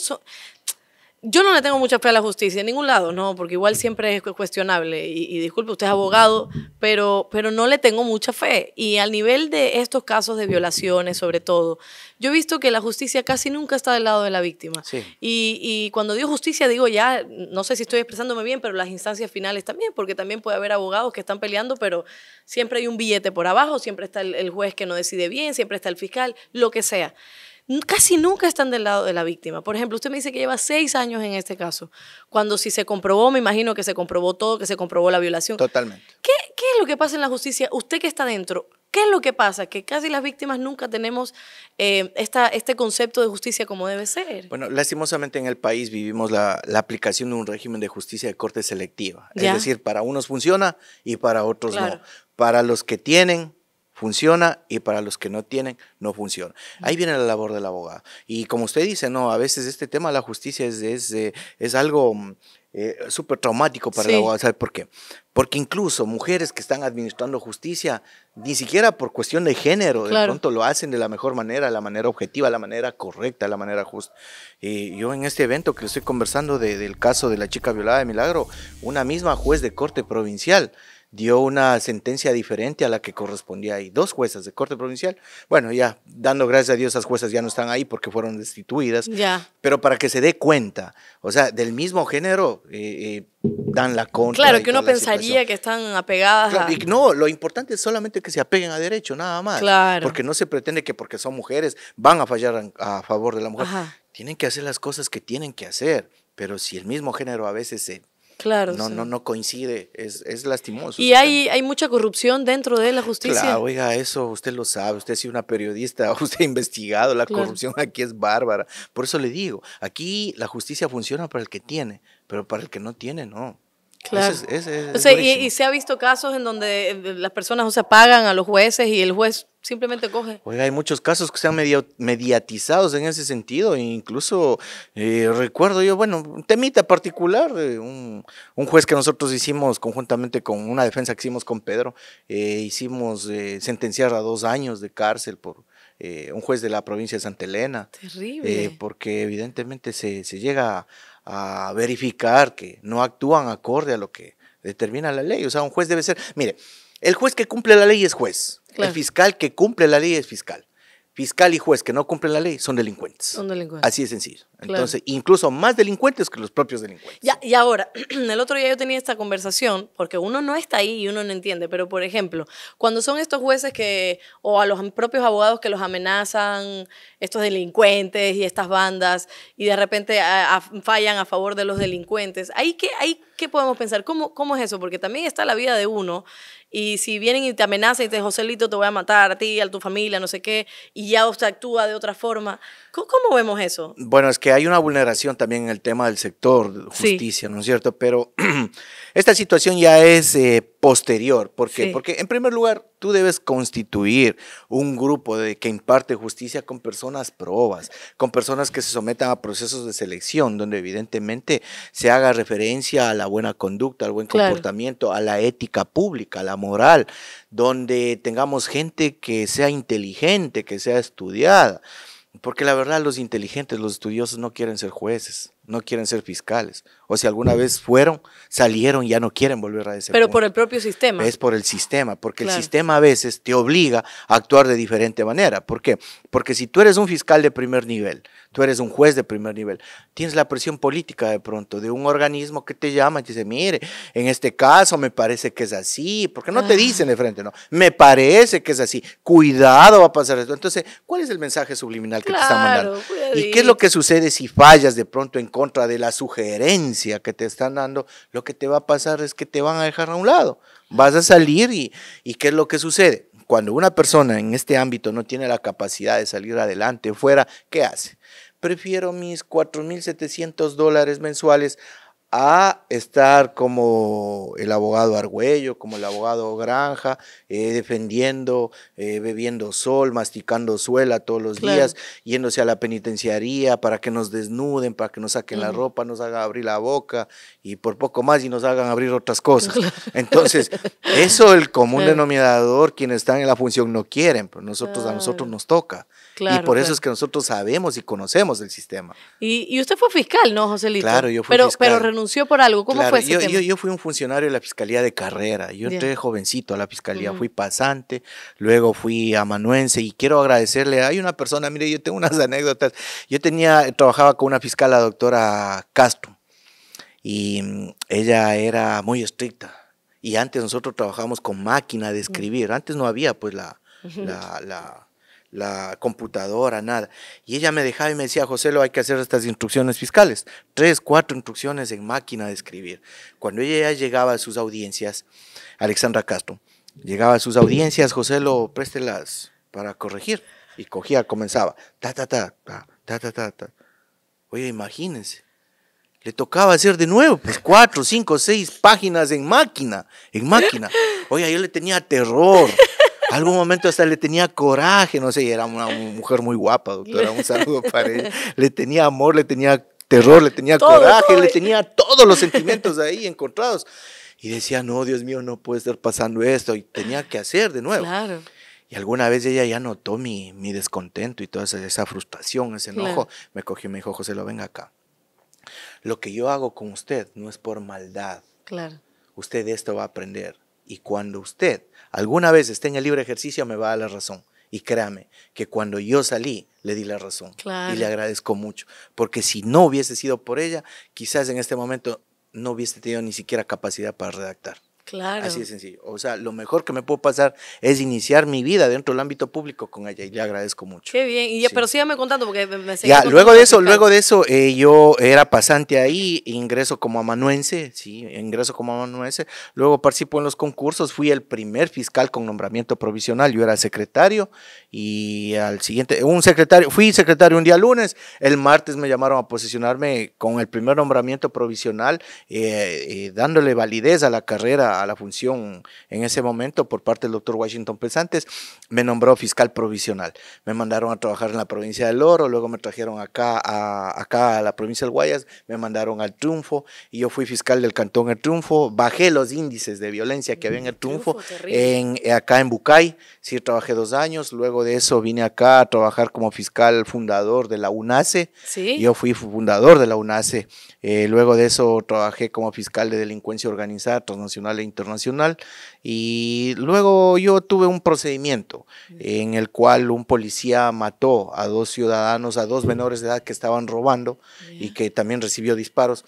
yo no le tengo mucha fe a la justicia, en ningún lado, no, porque igual siempre es cuestionable. Y, disculpe, usted es abogado, pero, pero no le tengo mucha fe. Y al nivel de estos casos de violaciones, sobre todo, yo he visto que la justicia casi nunca está del lado de la víctima. Y, cuando digo justicia, digo ya, no sé si estoy expresándome bien, pero las instancias finales también, porque también puede haber abogados que están peleando, pero siempre hay un billete por abajo, siempre está el juez que no decide bien, siempre está el fiscal, lo que sea casi nunca están del lado de la víctima. Por ejemplo, usted me dice que lleva seis años en este caso, cuando si se comprobó, me imagino que se comprobó todo, que se comprobó la violación. Totalmente. ¿Qué, es lo que pasa en la justicia? Usted que está dentro, ¿qué es lo que pasa? Que casi las víctimas nunca tenemos eh, esta, este concepto de justicia como debe ser. Bueno, lastimosamente en el país vivimos la, aplicación de un régimen de justicia de corte selectiva. Es decir, para unos funciona y para otros no. Para los que tienen, funciona y para los que no tienen, no funciona. Ahí viene la labor del abogado. Y como usted dice, no, a veces este tema de la justicia es, es, eh, algo mm, eh, súper traumático para el abogado. ¿Sabe por qué? Porque incluso mujeres que están administrando justicia, ni siquiera por cuestión de género, de pronto lo hacen de la mejor manera, la manera objetiva, la manera correcta, la manera justa. Y yo en este evento que estoy conversando del caso de la chica violada de Milagro, una misma juez de corte provincial, dio una sentencia diferente a la que correspondía ahí. Dos juezas de corte provincial. Bueno, ya dando gracias a Dios, esas juezas ya no están ahí porque fueron destituidas. Ya. Pero para que se dé cuenta, o sea, del mismo género eh, eh, dan la contra. Claro, que uno pensaría que están apegadas. no, lo importante es solamente que se apeguen a derecho, nada más. Claro. Porque no se pretende que porque son mujeres van a fallar a, favor de la mujer. Tienen que hacer las cosas que tienen que hacer. Pero si el mismo género a veces se no, no, no coincide, es, lastimoso. Y hay, hay mucha corrupción dentro de la justicia. Claro, oiga, eso usted lo sabe, usted ha sido una periodista, usted ha investigado, la corrupción aquí es bárbara. Por eso le digo, aquí la justicia funciona para el que tiene, pero para el que no tiene, no. Claro. o sea, y, se ha visto casos en donde eh, las personas no se pagan a los jueces y el juez simplemente coge. Oiga, hay muchos casos que se han mediatizado mediatizados en ese sentido. E incluso eh, recuerdo yo, bueno, un temita particular, un, juez que nosotros hicimos conjuntamente con una defensa que hicimos con Pedro, eh, hicimos sentenciar a dos años de cárcel por, un juez de la provincia de Santa Elena. Terrible. porque evidentemente se, se llega a verificar que no actúan acorde a lo que determina la ley. O sea, un juez debe ser, mire, el juez que cumple la ley es juez, el fiscal que cumple la ley es fiscal fiscal y juez que no cumplen la ley son delincuentes. Son delincuentes. Así de sencillo. Entonces, incluso más delincuentes que los propios delincuentes. y ahora, el otro día yo tenía esta conversación, porque uno no está ahí y uno no entiende, pero por ejemplo, cuando son estos jueces que, o a los propios abogados que los amenazan, estos delincuentes y estas bandas, y de repente fallan a favor de los delincuentes, ¿hay que ¿qué podemos pensar? ¿Cómo, ¿Cómo es eso? Porque también está la vida de uno y si vienen y te amenazan y te dicen, Joselito, te voy a matar a ti, a tu familia, no sé qué, y ya usted actúa de otra forma, ¿Cómo vemos eso? Bueno, es que hay una vulneración también en el tema del sector justicia, ¿no es cierto? Pero esta situación ya es eh, posterior. ¿Por qué? Porque en primer lugar, tú debes constituir un grupo de, que imparte justicia con personas probas, con personas que se sometan a procesos de selección, donde evidentemente se haga referencia a la buena conducta, al buen comportamiento, a la ética pública, a la moral, donde tengamos gente que sea inteligente, que sea estudiada porque la verdad los inteligentes, los estudiosos no quieren ser jueces, no quieren ser fiscales o si alguna vez fueron, salieron y ya no quieren volver a ese Pero por el propio sistema. Es por el sistema, porque el sistema a veces te obliga a actuar de diferente manera. ¿Por qué? Porque si tú eres un fiscal de primer nivel, tú eres un juez de primer nivel, tienes la presión política de pronto de un organismo que te llama y te dice, mire, en este caso me parece que es así, porque no te ah. dicen de frente, no, me parece que es así, cuidado va a pasar esto. Entonces, ¿cuál es el mensaje subliminal que te está mandando? ¿Y qué es lo que sucede si fallas de pronto en contra de la sugerencia? que te están dando, lo que te va a pasar es que te van a dejar a un lado. Vas a salir y, y ¿qué es lo que sucede? Cuando una persona en este ámbito no tiene la capacidad de salir adelante fuera, ¿qué hace? Prefiero mis 4.700 dólares mensuales a estar como el abogado Argüello, como el abogado Granja, eh, defendiendo, eh, bebiendo sol, masticando suela todos los días, yéndose a la penitenciaría para que nos desnuden, para que nos saquen la ropa, nos hagan abrir la boca y por poco más y nos hagan abrir otras cosas. Entonces, eso el común denominador, quienes están en la función no quieren, pero pues nosotros a nosotros nos toca y por eso es que nosotros sabemos y conocemos el sistema. Y, usted fue fiscal, ¿no, Joselito? Claro, yo fui fiscal. Pero renunció por algo. ¿Cómo fue ese yo, yo, fui un funcionario de la Fiscalía de carrera. Yo entré jovencito a la Fiscalía. Fui pasante, luego fui amanuense y quiero agradecerle. Hay una persona, mire, yo tengo unas anécdotas. Yo tenía, trabajaba con una fiscal, la doctora Castro, y mm, ella era muy estricta. Y antes nosotros trabajábamos con máquina de escribir. Antes no había, pues, la la computadora, nada. Y ella me dejaba y me decía, José, lo hay que hacer estas instrucciones fiscales. Tres, cuatro instrucciones en máquina de escribir. Cuando ella llegaba a sus audiencias, Alexandra Castro, llegaba a sus audiencias, José, lo préstelas para corregir. Y cogía, comenzaba, ta, ta, ta, ta, ta, ta, ta. Oye, imagínense. Le tocaba hacer de nuevo, pues cuatro, cinco, seis páginas en máquina, en máquina. Oye, yo le tenía terror algún momento hasta le tenía coraje, no sé, y era una mujer muy guapa, era un saludo para ella. Le tenía amor, le tenía terror, le tenía coraje, le tenía todos los sentimientos ahí encontrados. Y decía, no, Dios mío, no puede estar pasando esto, y tenía que hacer de nuevo. Y alguna vez ella ya notó mi, mi descontento y toda esa, frustración, ese enojo. Me cogió y me dijo, José, lo venga acá. Lo que yo hago con usted no es por maldad. Claro. Usted esto va a aprender. Y cuando usted alguna vez esté en el libre ejercicio, me va a la razón. Y créame que cuando yo salí, le di la razón. Y le agradezco mucho. Porque si no hubiese sido por ella, quizás en este momento no hubiese tenido ni siquiera capacidad para redactar. Claro. Así de sencillo. O sea, lo mejor que me puedo pasar es iniciar mi vida dentro del ámbito público con ella y le agradezco mucho. Qué bien. Y Pero sígame contando porque me seguí Ya, luego de eso, luego de eso, eh, yo era pasante ahí, ingreso como amanuense, sí, ingreso como amanuense. Luego participo en los concursos, fui el primer fiscal con nombramiento provisional. Yo era secretario y al siguiente, un secretario, fui secretario un día lunes, el martes me llamaron a posicionarme con el primer nombramiento provisional, eh, eh, dándole validez a la carrera la, a la función en ese momento por parte del doctor Washington Pesantes, me nombró fiscal provisional. Me mandaron a trabajar en la provincia del Oro, luego me trajeron acá a, acá a la provincia del Guayas, me mandaron al Triunfo y yo fui fiscal del Cantón El Triunfo. Bajé los índices de violencia que había en El mm, Triunfo, en, acá en Bucay. Sí, trabajé dos años, luego de eso vine acá a trabajar como fiscal fundador de la UNACE. Yo fui fundador de la UNACE. Eh, luego de eso trabajé como fiscal de delincuencia organizada transnacional internacional. Y luego yo tuve un procedimiento en el cual un policía mató a dos ciudadanos, a dos menores de edad que estaban robando y que también recibió disparos.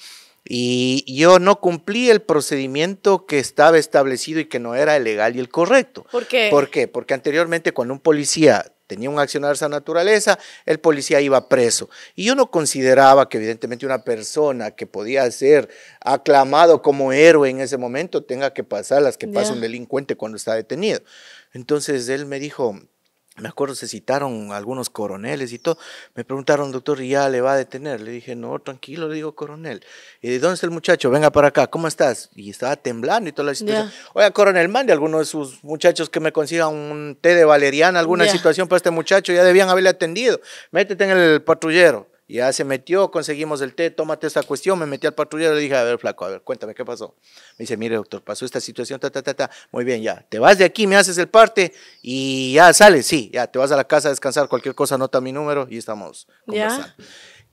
Y yo no cumplí el procedimiento que estaba establecido y que no era el legal y el correcto. ¿Por qué? ¿Por qué? Porque anteriormente cuando un policía tenía un accionar esa naturaleza, el policía iba preso. Y yo no consideraba que evidentemente una persona que podía ser aclamado como héroe en ese momento tenga que pasar las que pasa un delincuente cuando está detenido. Entonces él me dijo, me acuerdo, se citaron algunos coroneles y todo. Me preguntaron, doctor, ya le va a detener? Le dije, no, tranquilo, digo, coronel. ¿Y eh, de dónde está el muchacho? Venga para acá, ¿cómo estás? Y estaba temblando y toda la situación. Oye, Oiga, coronel, mande a alguno de sus muchachos que me consiga un té de valeriana, alguna situación para este muchacho, ya debían haberle atendido. Métete en el patrullero. Ya se metió, conseguimos el té, tómate esta cuestión. Me metí al patrullero, le dije, a ver, flaco, a ver, cuéntame qué pasó. Me dice, mire, doctor, pasó esta situación, ta, ta, ta, ta. Muy bien, ya, te vas de aquí, me haces el parte y ya sales, sí, ya te vas a la casa a descansar, cualquier cosa, anota mi número y estamos conversando.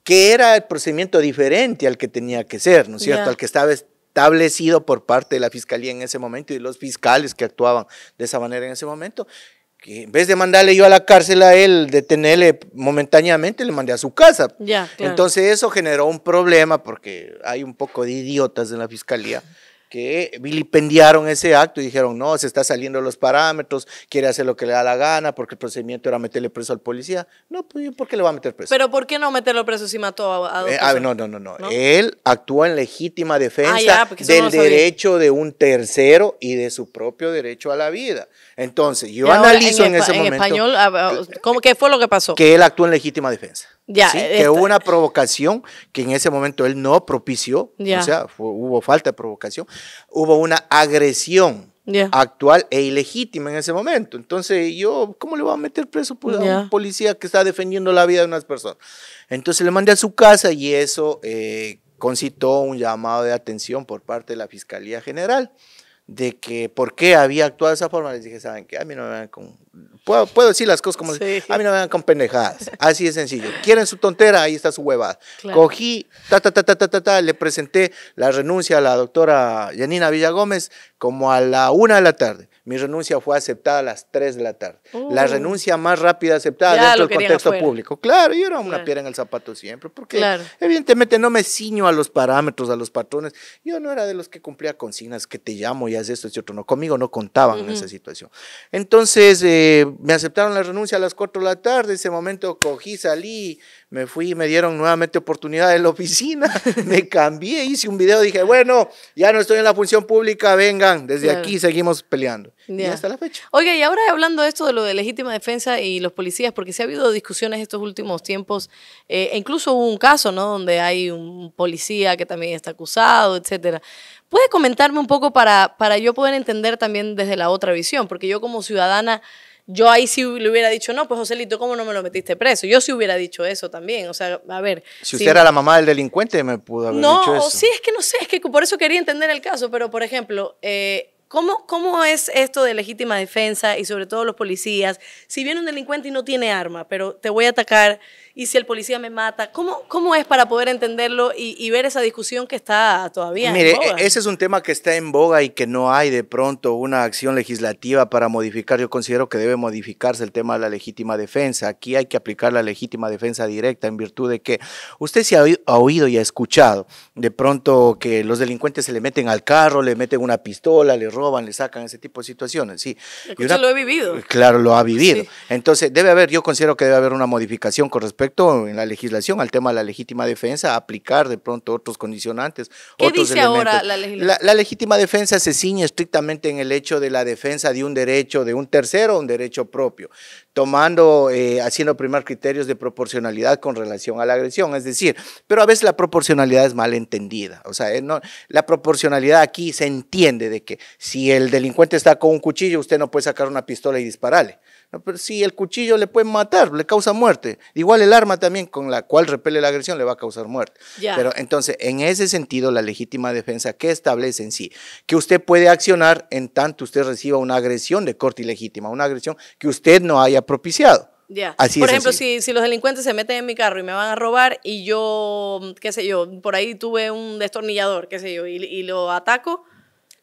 Que era el procedimiento diferente al que tenía que ser, ¿no es cierto? Al que estaba establecido por parte de la fiscalía en ese momento y los fiscales que actuaban de esa manera en ese momento en vez de mandarle yo a la cárcel a él, detenerle momentáneamente, le mandé a su casa. Entonces eso generó un problema porque hay un poco de idiotas en la fiscalía que vilipendiaron ese acto y dijeron, no, se está saliendo los parámetros, quiere hacer lo que le da la gana porque el procedimiento era meterle preso al policía. No, pues, ¿por qué le va a meter preso? Pero ¿por qué no meterlo preso si mató a, dos eh, ah, personas? no, no, no, no, Él actuó en legítima defensa ah, del derecho de un tercero y de su propio derecho a la vida. Entonces, yo analizo en, ese momento... español, ah, ¿qué fue lo que pasó? Que él actuó en legítima defensa. Eh, que hubo una provocación que en ese momento él no propició, o sea, hubo falta de provocación, hubo una agresión. actual e ilegítima en ese momento. Entonces, yo, ¿cómo le voy a meter preso pues, a un policía que está defendiendo la vida de unas personas? Entonces le mandé a su casa y eso eh, concitó un llamado de atención por parte de la Fiscalía General de que por qué había actuado de esa forma, les dije, ¿saben que A mí no me van con... Puedo, decir las cosas como... A mí no me van con pendejadas. Así de sencillo. Quieren su tontera, ahí está su huevada. Cogí, ta, ta, ta, ta, ta, le presenté la renuncia a la doctora Yanina Villagómez como a la una de la tarde. Mi renuncia fue aceptada a las 3 de la tarde. La uh. renuncia más rápida aceptada dentro del contexto público. Claro, yo era una piedra en el zapato siempre, porque evidentemente no me ciño a los parámetros, a los patrones. Yo no era de los que cumplía consignas, que te llamo y haz esto, es otro. No, conmigo no contaban en esa situación. Entonces, eh, me aceptaron la renuncia a las 4 de la tarde. Ese momento cogí, salí, me fui, y me dieron nuevamente oportunidad en la oficina, me cambié, hice un video, dije, bueno, ya no estoy en la función pública, vengan, desde aquí seguimos peleando. Y hasta la fecha. Oye, y ahora hablando de esto de lo de legítima defensa y los policías, porque se ha habido discusiones estos últimos tiempos, eh, e incluso hubo un caso, ¿no? Donde hay un policía que también está acusado, etcétera. ¿Puede comentarme un poco para, para yo poder entender también desde la otra visión? Porque yo como ciudadana yo ahí sí le hubiera dicho, no, pues Joselito, ¿cómo no me lo metiste preso? Yo sí hubiera dicho eso también, o sea, a ver. Si, usted era la mamá del delincuente, me pudo haber dicho eso. No, sí, es que no sé, es que por eso quería entender el caso, pero por ejemplo, eh, ¿Cómo, ¿Cómo, es esto de legítima defensa y sobre todo los policías? Si viene un delincuente y no tiene arma, pero te voy a atacar ¿Y si el policía me mata? ¿Cómo, cómo es para poder entenderlo y, ver esa discusión que está todavía Mire, en boga? E, ese es un tema que está en boga y que no hay de pronto una acción legislativa para modificar. Yo considero que debe modificarse el tema de la legítima defensa. Aquí hay que aplicar la legítima defensa directa en virtud de que usted se ha oído y ha escuchado de pronto que los delincuentes se le meten al carro, le meten una pistola, le roban, le sacan ese tipo de situaciones. Sí. Yo lo he vivido. Claro, lo ha vivido. Entonces, debe haber, yo considero que debe haber una modificación con respecto en la legislación al tema de la legítima defensa, aplicar de pronto otros condicionantes. ¿Qué otros dice elementos. ahora la legislación? La, legítima defensa se ciñe estrictamente en el hecho de la defensa de un derecho de un tercero o un derecho propio, tomando, eh, haciendo primer criterios de proporcionalidad con relación a la agresión, es decir, pero a veces la proporcionalidad es mal entendida, o sea, eh, no, la proporcionalidad aquí se entiende de que si el delincuente está con un cuchillo, usted no puede sacar una pistola y dispararle. Ah, pero sí, el cuchillo le puede matar, le causa muerte. Igual el arma también con la cual repele la agresión le va a causar muerte. Pero entonces, en ese sentido, la legítima defensa, ¿qué establece en sí? Que usted puede accionar en tanto usted reciba una agresión de corte ilegítima, una agresión que usted no haya propiciado. Así por ejemplo, si, si, los delincuentes se meten en mi carro y me van a robar y yo, qué sé yo, por ahí tuve un destornillador, qué sé yo, y, lo ataco.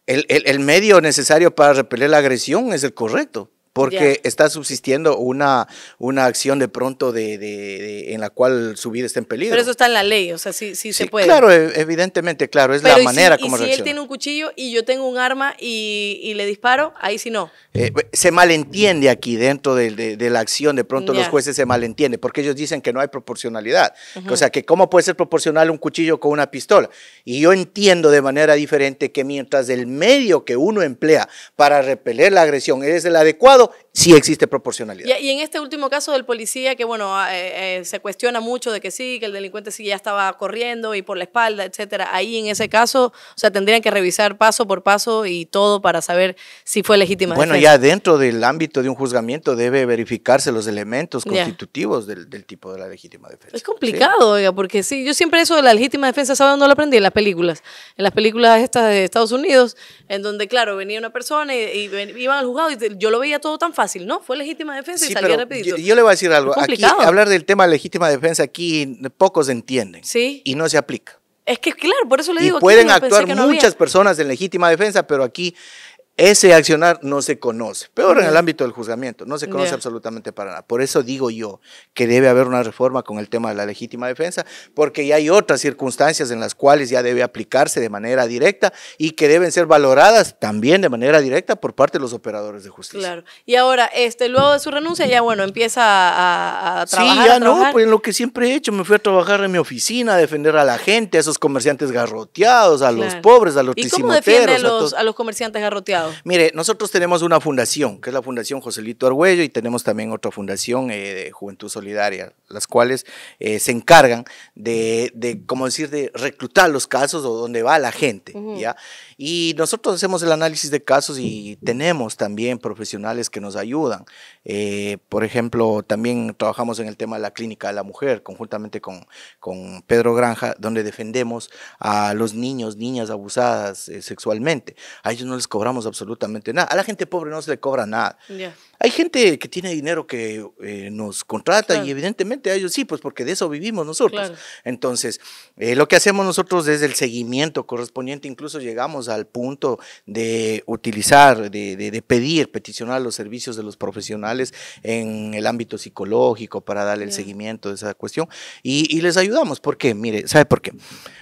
el medio necesario para repeler la agresión es el correcto porque está subsistiendo una, una acción de pronto de, de, en la cual su vida está en peligro. Pero eso está en la ley, o sea, sí, se puede. Claro, e, evidentemente, claro, es la manera como y si él tiene un cuchillo y yo tengo un arma y, le disparo, ahí sí no. Eh, se malentiende aquí dentro de, de la acción, de pronto los jueces se malentienden, porque ellos dicen que no hay proporcionalidad. O sea, que cómo puede ser proporcional un cuchillo con una pistola. Y yo entiendo de manera diferente que mientras el medio que uno emplea para repeler la agresión es el adecuado, lado sí existe proporcionalidad. Y, en este último caso del policía, que bueno, ah, eh, eh, se cuestiona mucho de que sí, que el delincuente sí ya estaba corriendo y por la espalda, etcétera. Ahí en ese caso, o sea, tendrían que revisar paso por paso y todo para saber si fue legítima. Bueno, ya dentro del ámbito de un juzgamiento debe verificarse los elementos constitutivos del, tipo de la legítima defensa. Es complicado, oiga, porque sí, yo siempre eso de la legítima defensa, ¿sabes dónde lo aprendí? En las películas. En las películas estas de Estados Unidos, en donde, claro, venía una persona y, iban al juzgado y yo lo veía todo tan fácil ¿no? Fue legítima defensa y salió rapidito. Yo, yo, le voy a decir algo. Aquí, hablar del tema legítima defensa aquí pocos entienden. Y no se aplica. Es que, claro, por eso le digo. Y pueden actuar muchas personas en legítima defensa, pero aquí ese accionar no se conoce, peor en el ámbito del juzgamiento, no se conoce absolutamente para nada. Por eso digo yo que debe haber una reforma con el tema de la legítima defensa, porque ya hay otras circunstancias en las cuales ya debe aplicarse de manera directa y que deben ser valoradas también de manera directa por parte de los operadores de justicia. Claro. Y ahora, este, luego de su renuncia, ya bueno, empieza a, trabajar. Sí, ya no, pues lo que siempre he hecho, me fui a trabajar en mi oficina, a defender a la gente, a esos comerciantes garroteados, a los pobres, a los ¿Y cómo defiende los, a los comerciantes garroteados? Mire, nosotros tenemos una fundación, que es la Fundación Joselito Arguello, Argüello, y tenemos también otra fundación eh, de Juventud Solidaria, las cuales eh, se encargan de, como decir, de reclutar los casos o donde va la gente, ¿ya? Y nosotros hacemos el análisis de casos y tenemos también profesionales que nos ayudan. Eh, por ejemplo, también trabajamos en el tema de la clínica de la mujer, conjuntamente con, con Pedro Granja, donde defendemos a los niños, niñas abusadas eh, sexualmente. A ellos no les cobramos absolutamente nada. A la gente pobre no se le cobra nada. Hay gente que tiene dinero que eh, nos contrata y evidentemente a ellos sí, pues porque de eso vivimos nosotros. Entonces, lo que hacemos nosotros es el seguimiento correspondiente, incluso llegamos a al punto de utilizar, de, pedir, peticionar los servicios de los profesionales en el ámbito psicológico para darle el seguimiento de esa cuestión. Y, les ayudamos. ¿Por qué? Mire, ¿sabe por qué?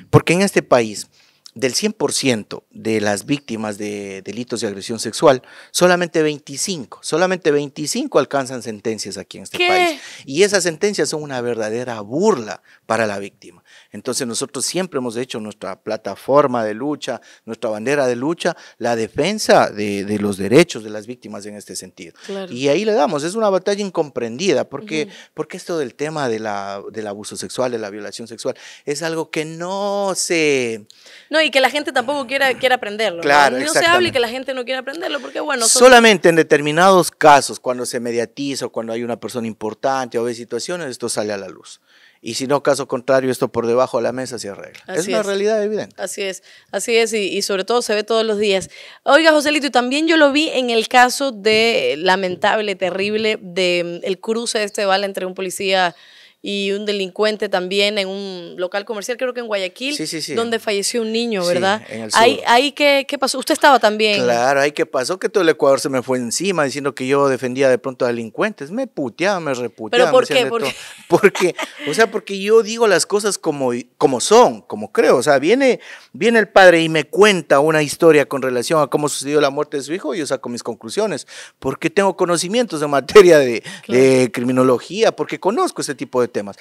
Porque en este país del 100% de las víctimas de delitos de agresión sexual, solamente 25, solamente 25 alcanzan sentencias aquí en este país. Y esas sentencias son una verdadera burla para la víctima. Entonces nosotros siempre hemos hecho nuestra plataforma de lucha, nuestra bandera de lucha, la defensa de, los derechos de las víctimas en este sentido. Y ahí le damos, es una batalla incomprendida, porque, esto del tema del abuso sexual, de la violación sexual, es algo que no se... No, y que la gente tampoco quiera, aprenderlo. Claro, ¿no? se hable y que la gente no quiera aprenderlo, porque bueno... Solamente en determinados casos, cuando se mediatiza, o cuando hay una persona importante o hay situaciones, esto sale a la luz y si no, caso contrario, esto por debajo de la mesa se arregla. es una realidad evidente. Así es, así es, y, sobre todo se ve todos los días. Oiga, Joselito, y también yo lo vi en el caso de eh, lamentable, terrible, del de, mm, cruce este bala entre un policía y un delincuente también en un local comercial, creo que en Guayaquil, donde falleció un niño, ¿verdad? Ahí, qué, pasó. Usted estaba también. Claro, ahí qué pasó, que todo el Ecuador se me fue encima diciendo que yo defendía de pronto a delincuentes. Me puteaba, me reputeaba. ¿Pero por qué? Porque, o sea, porque yo digo las cosas como, como son, como creo. O sea, viene, viene el padre y me cuenta una historia con relación a cómo sucedió la muerte de su hijo, y yo saco mis conclusiones, porque tengo conocimientos en materia de, de criminología, porque conozco ese tipo de temas.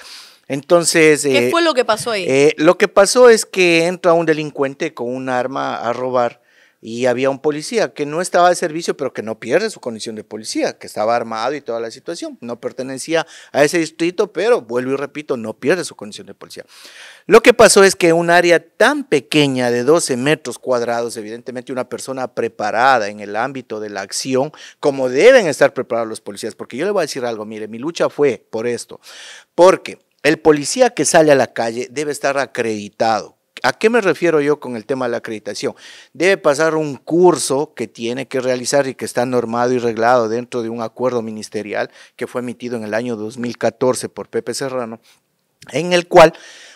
Entonces... ¿Qué eh, fue lo que pasó ahí? Eh, lo que pasó es que entra un delincuente con un arma a robar y había un policía que no estaba de servicio, pero que no pierde su condición de policía, que estaba armado y toda la situación. No pertenecía a ese distrito, pero vuelvo y repito, no pierde su condición de policía. Lo que pasó es que un área tan pequeña de 12 metros cuadrados, evidentemente una persona preparada en el ámbito de la acción, como deben estar preparados los policías, porque yo le voy a decir algo, mire, mi lucha fue por esto, porque el policía que sale a la calle debe estar acreditado ¿A qué me refiero yo con el tema de la acreditación? Debe pasar un curso que tiene que realizar y que está normado y reglado dentro de un acuerdo ministerial que fue emitido en el año 2014 por Pepe Serrano, en el cual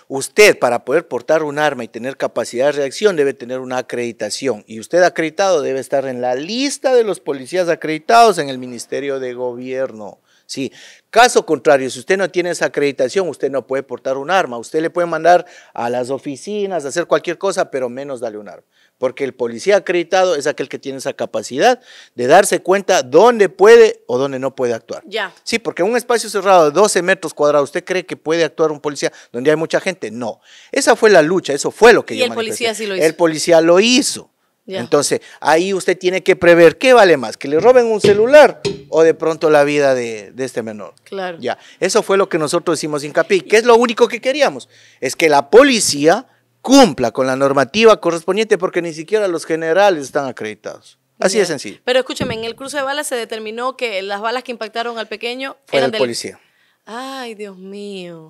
usted para poder portar un arma y tener capacidad de reacción debe tener una acreditación y usted acreditado debe estar en la lista de los policías acreditados en el Ministerio de Gobierno. Sí. Caso contrario, si usted no tiene esa acreditación, usted no puede portar un arma. Usted le puede mandar a las oficinas, a hacer cualquier cosa, pero menos darle un arma. Porque el policía acreditado es aquel que tiene esa capacidad de darse cuenta dónde puede o dónde no puede actuar. Ya. Sí, porque en un espacio cerrado de 12 metros cuadrados, ¿usted cree que puede actuar un policía donde hay mucha gente? No. Esa fue la lucha, eso fue lo que y el policía sí lo hizo. El policía lo hizo. Entonces, ahí usted tiene que prever qué vale más, que le roben un celular o de pronto la vida de, este menor. Claro. Ya, eso fue lo que nosotros hicimos hincapié. que es lo único que queríamos? Es que la policía cumpla con la normativa correspondiente porque ni siquiera los generales están acreditados. Así de sencillo. Pero escúcheme, en el cruce de balas se determinó que las balas que impactaron al pequeño fue eran del policía. Ay, Dios mío.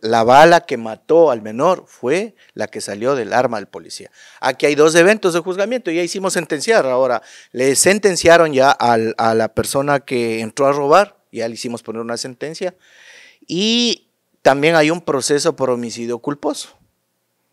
la bala que mató al menor fue la que salió del arma del policía. Aquí hay dos eventos de juzgamiento, ya hicimos sentenciar. Ahora, le sentenciaron ya a la persona que entró a robar, ya le hicimos poner una sentencia. Y también hay un proceso por homicidio culposo.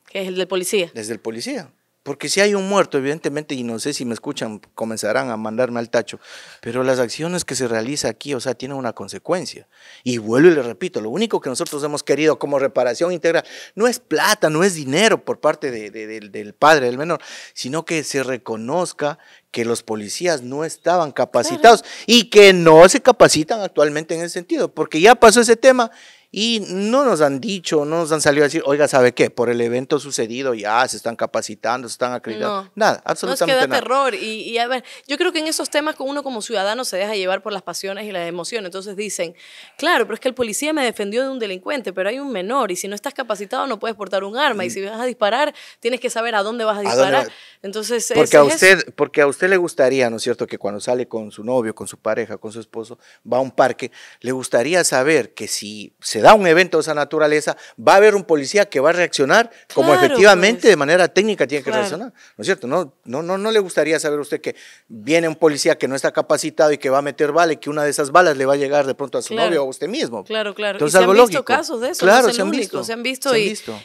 ¿Qué es el del policía. Desde el policía. Porque si hay un muerto, evidentemente, y no sé si me escuchan, comenzarán a mandarme al tacho, pero las acciones que se realizan aquí, o sea, tienen una consecuencia. Y vuelvo y le repito, lo único que nosotros hemos querido como reparación integral no es plata, no es dinero por parte del padre del menor, sino que se reconozca que los policías no estaban capacitados y que no se capacitan actualmente en ese sentido, porque ya pasó ese tema y no nos han dicho, no nos han salido a decir, oiga, ¿sabe qué? Por el evento sucedido ya se están capacitando, se están acreditando. No, nada, absolutamente nos queda terror. Y, a ver, yo creo que en esos temas uno como ciudadano se deja llevar por las pasiones y las emociones. Entonces dicen, claro, pero es que el policía me defendió de un delincuente, pero hay un menor y si no estás capacitado no puedes portar un arma y mm. si vas a disparar tienes que saber a dónde vas a disparar. Entonces, porque a usted, porque a usted le gustaría, ¿no es cierto?, que cuando sale con su novio, con su pareja, con su esposo, va a un parque, le gustaría saber que si se da da un evento de esa naturaleza, va a haber un policía que va a reaccionar como efectivamente pues. de manera técnica tiene que reaccionar. ¿No es cierto? No, no, no, no le gustaría saber usted que viene un policía que no está capacitado y que va a meter bala y que una de esas balas le va a llegar de pronto a su novio o a usted mismo. Claro, claro. Entonces, algo han visto casos de eso. Claro, se, han visto, se han visto.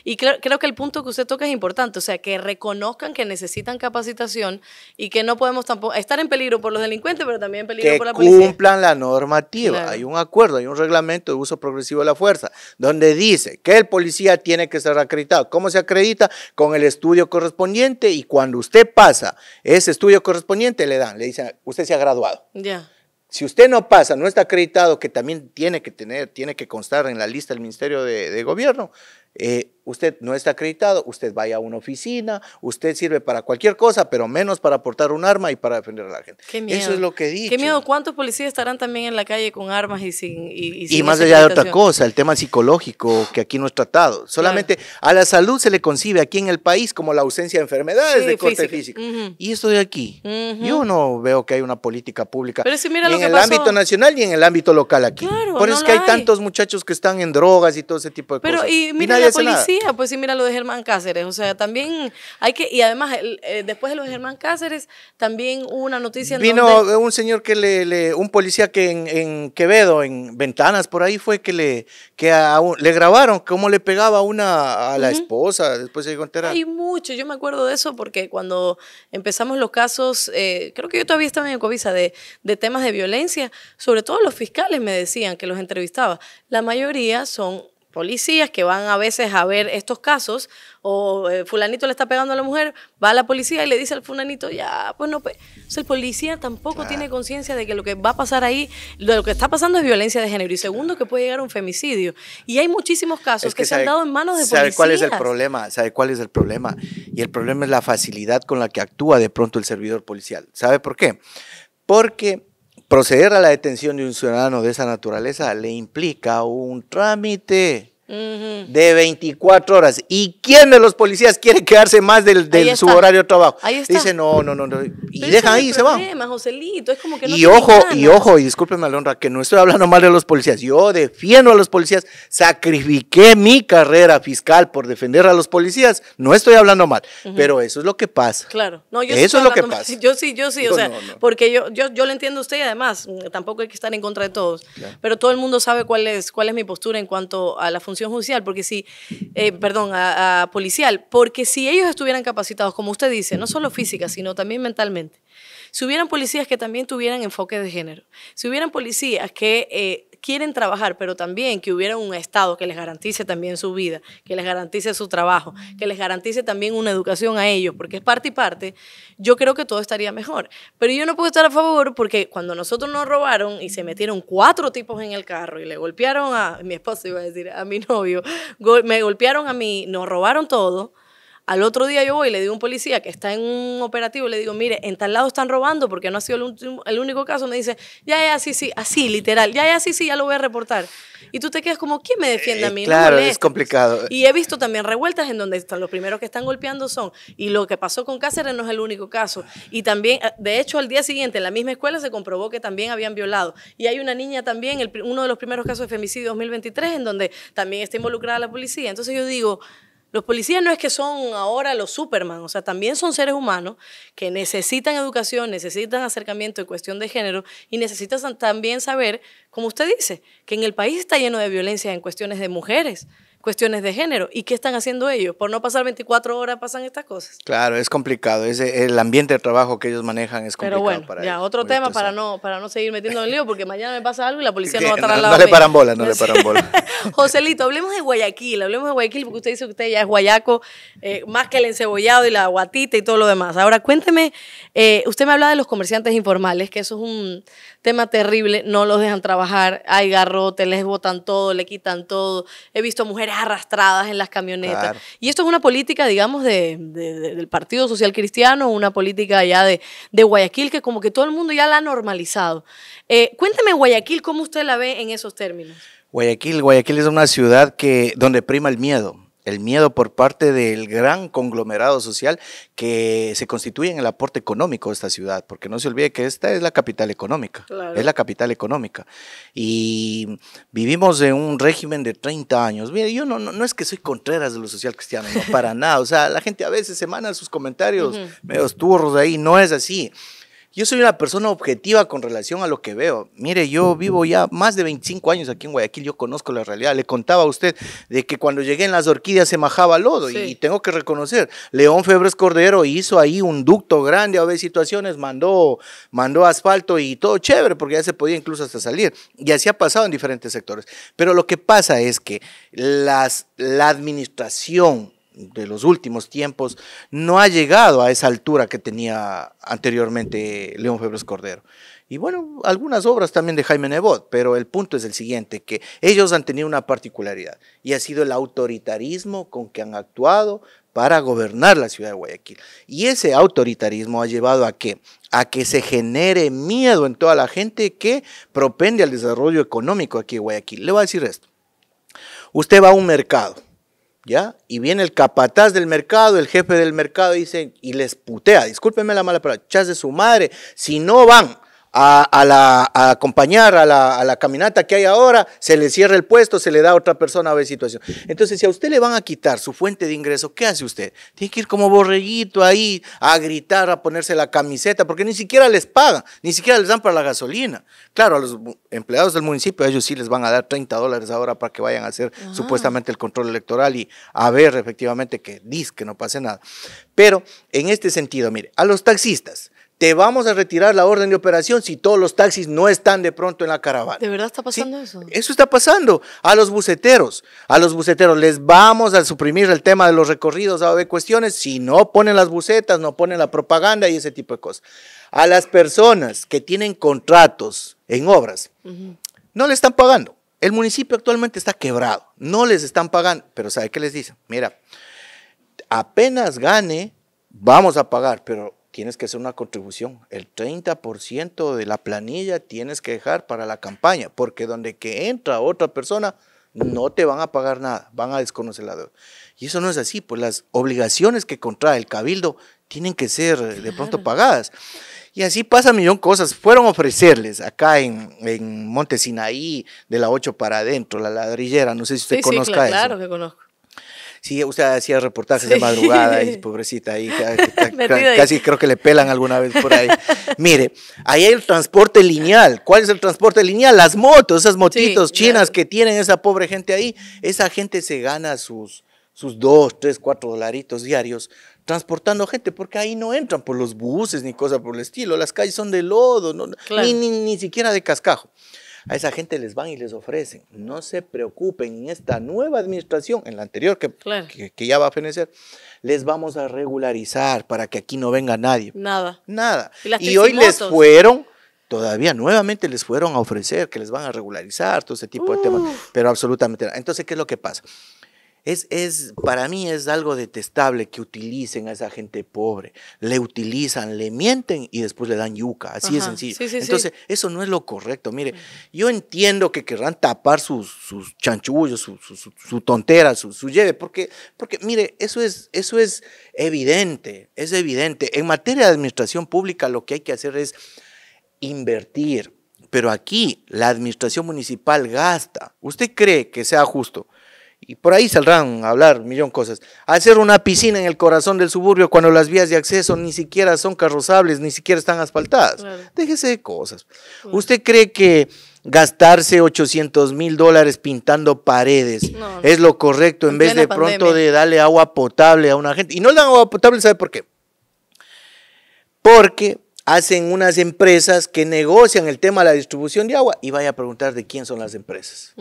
y, creo, que el punto que usted toca es importante. O sea, que reconozcan que necesitan capacitación y que no podemos tampoco estar en peligro por los delincuentes, pero también en peligro por la policía. Que cumplan la normativa. Hay un acuerdo, hay un reglamento de uso progresivo de la fuerza, donde dice que el policía tiene que ser acreditado. ¿Cómo se acredita? Con el estudio correspondiente y cuando usted pasa ese estudio correspondiente le dan, le dicen, usted se ha graduado. Ya. Si usted no pasa, no está acreditado, que también tiene que tener, tiene que constar en la lista del Ministerio de, Gobierno, eh, usted no está acreditado, usted vaya a una oficina, usted sirve para cualquier cosa, pero menos para portar un arma y para defender a la gente. Eso es lo que dice. Qué miedo, ¿cuántos policías estarán también en la calle con armas y sin... Y, y, más allá de otra cosa, el tema psicológico que aquí no es tratado. Solamente a la salud se le concibe aquí en el país como la ausencia de enfermedades de corte físico. Y esto de aquí, yo no veo que hay una política pública en el ámbito nacional ni en el ámbito local aquí. Por eso es que hay, tantos muchachos que están en drogas y todo ese tipo de cosas. Pero y mira la policía Ah, pues sí, mira lo de Germán Cáceres. O sea, también hay que. Y además, eh, después de lo de Germán Cáceres, también hubo una noticia. Vino un señor que le, un policía que en, Quevedo, en Ventanas, por ahí fue que le. que le grabaron cómo le pegaba una a la esposa. Después se enteraron Hay mucho. Yo me acuerdo de eso porque cuando empezamos los casos, eh, creo que yo todavía estaba en Covisa, de, de temas de violencia, sobre todo los fiscales me decían que los entrevistaba. La mayoría son policías que van a veces a ver estos casos, o eh, fulanito le está pegando a la mujer, va a la policía y le dice al fulanito, ya, pues no, pues. el policía tampoco tiene conciencia de que lo que va a pasar ahí, lo que está pasando es violencia de género, y segundo, que puede llegar a un femicidio. Y hay muchísimos casos que, se han dado en manos de policías. ¿Sabe cuál es el problema? ¿Sabe cuál es el problema? Y el problema es la facilidad con la que actúa de pronto el servidor policial. ¿Sabe por qué? Porque Proceder a la detención de un ciudadano de esa naturaleza le implica un trámite de 24 horas. ¿Y quién de los policías quiere quedarse más del, su horario de trabajo? Dice, no, no, no, no. Y deja ahí y se va no y ojo, y ojo, y discúlpenme, honra que no estoy hablando mal de los policías. Yo defiendo a los policías, sacrifiqué mi carrera fiscal por defender a los policías. No estoy hablando mal. Pero eso es lo que pasa. Claro. No, yo eso es lo que Yo sí, yo sí, o sea, porque yo, yo, yo le entiendo a usted y además mm, tampoco hay que estar en contra de todos. Pero todo el mundo sabe cuál es, cuál es mi postura en cuanto a la función judicial, porque si, eh, perdón, a, policial, porque si ellos estuvieran capacitados, como usted dice, no solo física, sino también mentalmente, si hubieran policías que también tuvieran enfoque de género, si hubieran policías que eh, quieren trabajar, pero también que hubiera un Estado que les garantice también su vida, que les garantice su trabajo, que les garantice también una educación a ellos, porque es parte y parte, yo creo que todo estaría mejor. Pero yo no puedo estar a favor porque cuando nosotros nos robaron y se metieron cuatro tipos en el carro y le golpearon a mi esposo, iba a decir, a mi novio, me golpearon a mí, nos robaron todo al otro día yo voy y le digo a un policía que está en un operativo, le digo, mire, en tal lado están robando porque no ha sido el, único caso. Me dice, ya, ya, sí, sí, así, literal, ya, ya, sí, sí, ya lo voy a reportar. Y tú te quedas como, ¿quién me defiende a eh, mí? claro, es complicado. Y he visto también revueltas en donde están, los primeros que están golpeando son, y lo que pasó con Cáceres no es el único caso. Y también, eh, de hecho, al día siguiente en la misma escuela se comprobó que también habían violado. Y hay una niña también, uno de los primeros casos de femicidio 2023, en donde también está involucrada la policía. Entonces yo digo, los policías no es que son ahora los Superman, o sea, también son seres humanos que necesitan educación, necesitan acercamiento en cuestión de género y necesitan también saber, como usted dice, que en el país está lleno de violencia en cuestiones de mujeres cuestiones de género. ¿Y qué están haciendo ellos? Por no pasar 24 horas pasan estas cosas. Claro, es complicado. Es el ambiente de trabajo que ellos manejan es complicado. Pero bueno, para ya, otro tema para no, para no seguir metiendo en lío, porque mañana me pasa algo y la policía no va a estar al lado. No, le paran bola, no, le paran bola. Joselito, hablemos de Guayaquil, hablemos de Guayaquil, porque usted dice que usted ya es guayaco, eh, más que el encebollado y la guatita y todo lo demás. Ahora, cuénteme, eh, usted me habla de los comerciantes informales, que eso es un tema terrible, no los dejan trabajar, hay garrote, les botan todo, le quitan todo. He visto mujeres arrastradas en las camionetas. Y esto es una política, digamos, de, del Partido Social Cristiano, una política ya de, Guayaquil que como que todo el mundo ya la ha normalizado. Eh, cuénteme Guayaquil, ¿cómo usted la ve en esos términos? Guayaquil, Guayaquil es una ciudad que, donde prima el miedo el miedo por parte del gran conglomerado social que se constituye en el aporte económico de esta ciudad, porque no se olvide que esta es la capital económica, es la capital económica. Y vivimos en un régimen de 30 años. Mire, yo no, no, es que soy contreras de lo social cristiano, no, para nada. O sea, la gente a veces se sus comentarios medio turros ahí, no es así. Yo soy una persona objetiva con relación a lo que veo. Mire, yo vivo ya más de 25 años aquí en Guayaquil, yo conozco la realidad. Le contaba a usted de que cuando llegué en las orquídeas se majaba lodo y tengo que reconocer, León Febres Cordero hizo ahí un ducto grande a ver situaciones, mandó, mandó asfalto y todo chévere porque ya se podía incluso hasta salir. Y así ha pasado en diferentes sectores. Pero lo que pasa es que las, la administración de los últimos tiempos no ha llegado a esa altura que tenía anteriormente León Febres Cordero. Y bueno, algunas obras también de Jaime Nebot, pero el punto es el siguiente, que ellos han tenido una particularidad y ha sido el autoritarismo con que han actuado para gobernar la ciudad de Guayaquil. Y ese autoritarismo ha llevado a que a que se genere miedo en toda la gente que propende al desarrollo económico aquí en Guayaquil. Le voy a decir esto. Usted va a un mercado ¿ya? Y viene el capataz del mercado, el jefe del mercado, dice, y les putea, discúlpeme la mala palabra, chas de su madre, si no van a, la, acompañar a la, caminata que hay ahora, se le cierra el puesto, se le da a otra persona a ver situación. Entonces, si a usted le van a quitar su fuente de ingreso, ¿qué hace usted? Tiene que ir como borreguito ahí a gritar, a ponerse la camiseta, porque ni siquiera les pagan, ni siquiera les dan para la gasolina. Claro, a los empleados del municipio, ellos sí les van a dar 30 dólares ahora para que vayan a hacer supuestamente el control electoral y a ver efectivamente que dice que no pase nada. Pero en este sentido, mire, a los taxistas, te vamos a retirar la orden de operación si todos los taxis no están de pronto en la caravana. ¿De verdad está pasando eso? Eso está pasando. A los buceteros, a los buceteros les vamos a suprimir el tema de los recorridos, a cuestiones, si no ponen las bucetas, no ponen la propaganda y ese tipo de cosas. A las personas que tienen contratos en obras, no le están pagando. El municipio actualmente está quebrado, no les están pagando, pero ¿sabe qué les dicen? Mira, apenas gane, vamos a pagar, pero tienes que hacer una contribución. El 30% de la planilla tienes que dejar para la campaña, porque donde que entra otra persona, no te van a pagar nada, van a desconocer la deuda. Y eso no es así, pues las obligaciones que contrae el cabildo tienen que ser eh, de pronto pagadas. Y así pasa un millón de cosas. Fueron a ofrecerles acá en, en Monte de la 8 para adentro, la ladrillera, no sé si usted conozca conozca sí, claro, Claro que conozco. Sí, usted hacía reportajes de madrugada y pobrecita ahí, casi creo que le pelan alguna vez por ahí. Mire, ahí hay el transporte lineal. ¿Cuál es el transporte lineal? Las motos, esas motitos chinas que tienen esa pobre gente ahí. Esa gente se gana sus, sus dos, tres, cuatro dolaritos diarios transportando gente, porque ahí no entran por los buses ni cosa por el estilo. Las calles son de lodo, ni siquiera de cascajo. A esa gente les van y les ofrecen. No se preocupen, en esta nueva administración, en la anterior que, que, ya va a fenecer, les vamos a regularizar para que aquí no venga nadie. Nada. Nada. Y, hoy les fueron todavía nuevamente les fueron a ofrecer que les van a regularizar todo ese tipo de temas, pero absolutamente nada. Entonces, ¿qué es lo que pasa? Es, para mí es algo detestable que utilicen a esa gente pobre. Le utilizan, le mienten y después le dan yuca. Así de sencillo. Entonces, eso no es lo correcto. Mire, yo entiendo que querrán tapar sus, sus chanchullos, su, su tontera, su, lleve, porque, porque, mire, eso es, eso es evidente, es evidente. En materia de administración pública, lo que hay que hacer es invertir. Pero aquí la administración municipal gasta. ¿Usted cree que sea justo? Y por ahí saldrán a hablar millón cosas. Hacer una piscina en el corazón del suburbio cuando las vías de acceso ni siquiera son carrozables, ni siquiera están asfaltadas. Déjese de cosas. ¿Usted cree que gastarse 800 mil dólares pintando paredes es lo correcto en, vez de pronto de darle agua potable a una gente? Y no le dan agua potable, ¿sabe por qué? Porque hacen unas empresas que negocian el tema de la distribución de agua y vaya a preguntar de quién son las empresas.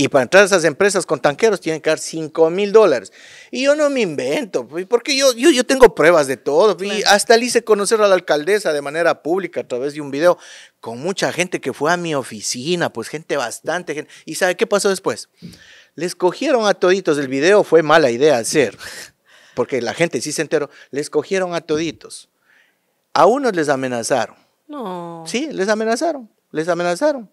Y para entrar a esas empresas con tanqueros tienen que dar 5 mil dólares. Y yo no me invento, pues, porque yo, yo, yo tengo pruebas de todo. Y hasta le hice conocer a la alcaldesa de manera pública a través de un video con mucha gente que fue a mi oficina, pues gente bastante. Gente. ¿Y sabe qué pasó después? Les cogieron a toditos. El video fue mala idea hacer, porque la gente sí se enteró. Les cogieron a toditos. A unos les amenazaron. No. Sí, les amenazaron. Les amenazaron.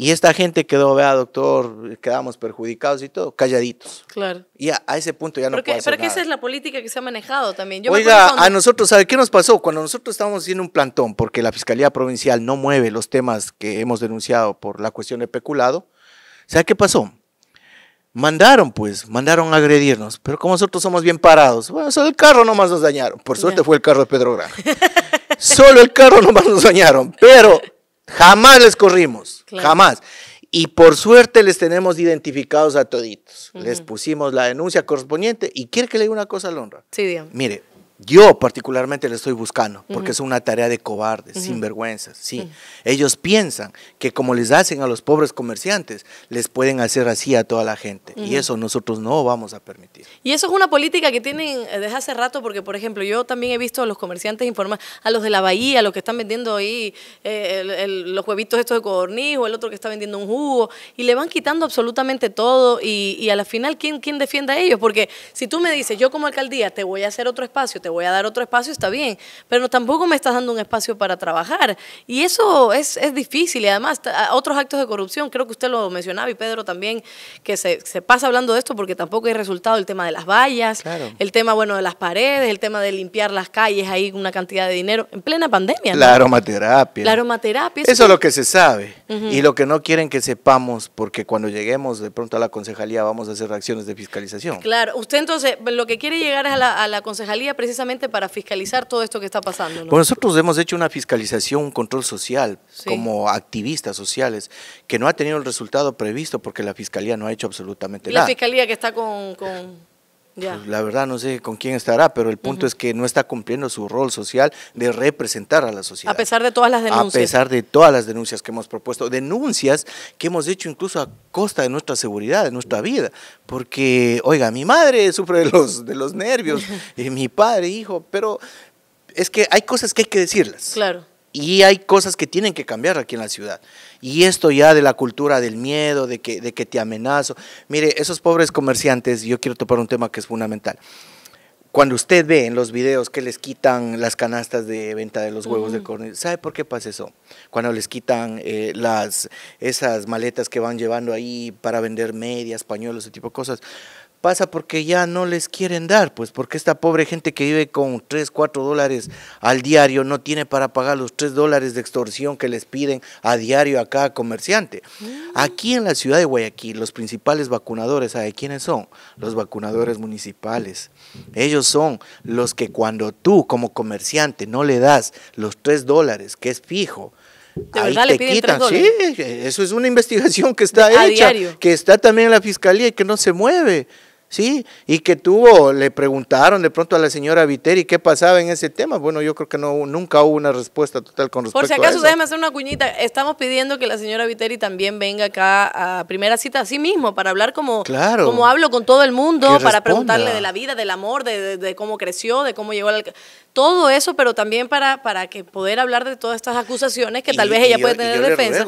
Y esta gente quedó, vea, doctor, quedamos perjudicados y todo, calladitos. Claro. Y a, ese punto ya no puede Pero que esa es la política que se ha manejado también. Oiga, a nosotros, ¿sabe qué nos pasó? Cuando nosotros estábamos haciendo un plantón, porque la Fiscalía Provincial no mueve los temas que hemos denunciado por la cuestión de peculado, ¿sabe qué pasó? Mandaron, pues, mandaron a agredirnos, pero como nosotros somos bien parados, bueno, solo el carro nomás nos dañaron. Por suerte fue el carro de Pedro Granja. solo el carro nomás nos dañaron, pero Jamás les corrimos, jamás. Y por suerte les tenemos identificados a toditos. Les pusimos la denuncia correspondiente. ¿Y quiere que le diga una cosa a Londra? Sí, bien. Mire, yo particularmente le estoy buscando, porque es una tarea de cobardes, sinvergüenza. sí. Ellos piensan que como les hacen a los pobres comerciantes, les pueden hacer así a toda la gente. Y eso nosotros no vamos a permitir. Y eso es una política que tienen eh, desde hace rato, porque por ejemplo, yo también he visto a los comerciantes informar, a los de la bahía, a los que están vendiendo ahí eh, los huevitos estos de codorniz, o el otro que está vendiendo un jugo, y le van quitando absolutamente todo, y, y a la final, ¿quién, quién defiende a ellos? Porque si tú me dices, yo como alcaldía te voy a hacer otro espacio, voy a dar otro espacio, está bien, pero tampoco me estás dando un espacio para trabajar. Y eso es, difícil. Y además, otros actos de corrupción, creo que usted lo mencionaba y Pedro también, que se, pasa hablando de esto porque tampoco hay resultado el tema de las vallas, el tema, bueno, de las paredes, el tema de limpiar las calles ahí una cantidad de dinero, en plena pandemia. La aromaterapia. La aromaterapia. Eso, es lo que se sabe y lo que no quieren que sepamos porque cuando lleguemos de pronto a la concejalía vamos a hacer reacciones de fiscalización. Claro, usted entonces lo que quiere llegar es a la concejalía precisamente precisamente para fiscalizar todo esto que está pasando. Pues nosotros hemos hecho una fiscalización, un control social, como activistas sociales, que no ha tenido el resultado previsto porque la fiscalía no ha hecho absolutamente nada. La fiscalía que está con pues, la verdad no sé con quién estará, pero el punto es que no está cumpliendo su rol social de representar a la sociedad. A pesar de todas las denuncias. A pesar de todas las denuncias que hemos propuesto, denuncias que hemos hecho incluso a costa de nuestra seguridad, de nuestra vida, porque, oiga, mi madre sufre de los, de los nervios, y mi padre, hijo, pero es que hay cosas que hay que decirlas. Claro. Y hay cosas que tienen que cambiar aquí en la ciudad. Y esto ya de la cultura del miedo, de que, de que te amenazo. Mire, esos pobres comerciantes, yo quiero topar un tema que es fundamental. Cuando usted ve en los videos que les quitan las canastas de venta de los huevos de -huh. ¿sabe por qué pasa eso? Cuando les quitan eh, las, esas maletas que van llevando ahí para vender medias, pañuelos, ese tipo de cosas pasa porque ya no les quieren dar, pues porque esta pobre gente que vive con 3, 4 dólares al diario no tiene para pagar los 3 dólares de extorsión que les piden a diario a cada comerciante. Mm. Aquí en la ciudad de Guayaquil, los principales vacunadores, ¿sabe quiénes son? Los vacunadores municipales. Ellos son los que cuando tú como comerciante no le das los 3 dólares, que es fijo, Ahí te quitan, sí, eso es una investigación que está hecha, que está también en la fiscalía y que no se mueve. ¿sí? Y que tuvo, le preguntaron de pronto a la señora Viteri qué pasaba en ese tema. Bueno, yo creo que no nunca hubo una respuesta total con respecto a Por si acaso, déjeme hacer una cuñita. Estamos pidiendo que la señora Viteri también venga acá a primera cita a sí mismo para hablar como, como hablo con todo el mundo, para preguntarle de la vida, del amor, de, cómo creció, de cómo llegó al... Todo eso, pero también para, para que poder hablar de todas estas acusaciones que tal vez ella puede tener defensa.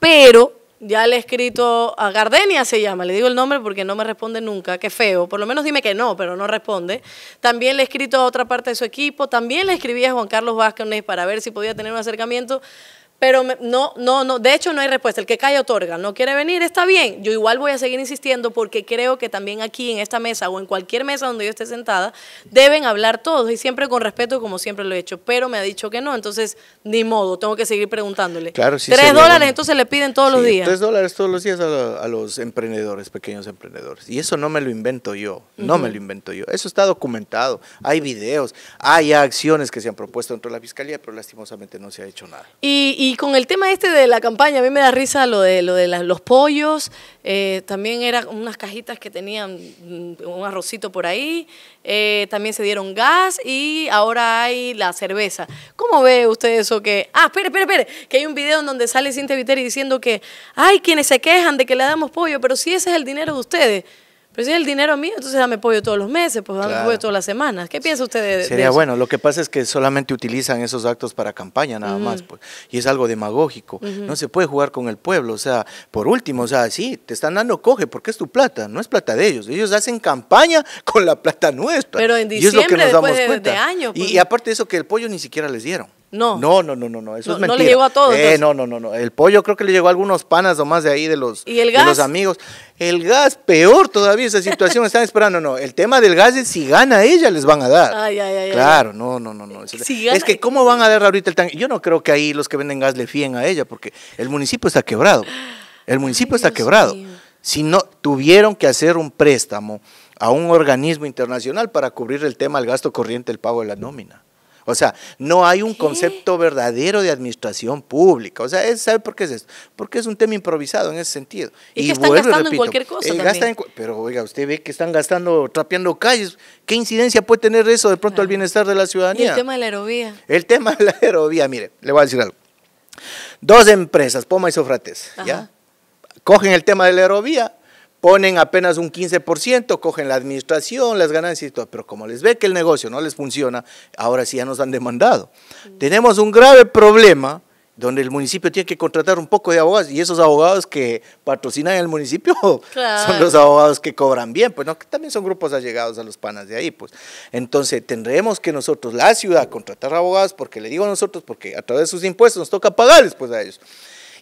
Pero ya le he escrito a Gardenia, se llama, le digo el nombre porque no me responde nunca, qué feo, por lo menos dime que no, pero no responde. También le he escrito a otra parte de su equipo, también le escribí a Juan Carlos Vázquez para ver si podía tener un acercamiento. Pero no, no, no, de hecho no hay respuesta. El que cae otorga, no quiere venir, está bien. Yo igual voy a seguir insistiendo porque creo que también aquí en esta mesa o en cualquier mesa donde yo esté sentada, deben hablar todos y siempre con respeto como siempre lo he hecho. Pero me ha dicho que no, entonces ni modo, tengo que seguir preguntándole. Claro, Tres dólares, entonces le piden todos los días. Tres dólares todos los días a, los emprendedores, pequeños emprendedores. Y eso no me lo invento yo, no me lo invento yo. Eso está documentado, hay videos, hay acciones que se han propuesto dentro de la fiscalía, pero lastimosamente no se ha hecho nada. y y con el tema este de la campaña, a mí me da risa lo de, lo de los pollos, eh, también eran unas cajitas que tenían mm, un arrocito por ahí, eh, también se dieron gas y ahora hay la cerveza. ¿Cómo ve usted eso que... Ah, espere, espere, espere, que hay un video en donde sale Cintia Viteri diciendo que hay quienes se quejan de que le damos pollo, pero si ese es el dinero de ustedes. Pero si es el dinero mío, entonces dame pollo todos los meses, pues dame pollo todas las semanas. ¿Qué piensa usted de, Sería bueno. Lo que pasa es que solamente utilizan esos actos para campaña nada más. Pues, y es algo demagógico. No se puede jugar con el pueblo. O sea, por último, o sea, sí, te están dando coge porque es tu plata, no es plata de ellos. Ellos hacen campaña con la plata nuestra. Pero en diciembre, y de, y aparte de eso, que el pollo ni siquiera les dieron. No. No, no, no, no, Eso no, es mentira. No le llegó a todos. Eh, no, no, no, no. El pollo creo que le llegó a algunos panas o más de ahí de los, los amigos. El gas, peor todavía esa situación. Están esperando, no. El tema del gas es si gana ella, les van a dar. Ay, ay, ay. Claro, no, no, no, no. es que, ¿cómo van a dar ahorita el tanque? Yo no creo que ahí los que venden gas le fíen a ella, porque el municipio está quebrado. El municipio está quebrado. Si no, tuvieron que hacer un préstamo a un organismo internacional para cubrir el tema del gasto corriente, el pago de la nómina. O sea, no hay un concepto verdadero de administración pública. O sea, ¿sabe por qué es esto? Porque es un tema improvisado en ese sentido. Y, que están gastando en cualquier cosa. Eh, pero oiga, usted ve que están gastando, trapeando calles. ¿Qué incidencia puede tener eso de pronto al bienestar de la ciudadanía? ¿Y el tema de la aerovía. El tema de la aerovía, mire, le voy a decir algo. Dos empresas, Poma y Sofrates, ¿ya? Cogen el tema de la aerovía, ponen apenas un 15%, cogen la administración, las ganancias y todo, pero como les ve que el negocio no les funciona, ahora sí ya nos han demandado. Tenemos un grave problema donde el municipio tiene que contratar un poco de abogados y esos abogados que patrocinan el municipio son los abogados que cobran bien, pues también son grupos allegados a los panas de ahí, pues. Entonces tendremos que nosotros, la ciudad, contratar abogados, porque le digo a nosotros, porque a través de sus impuestos nos toca pagar pues a ellos.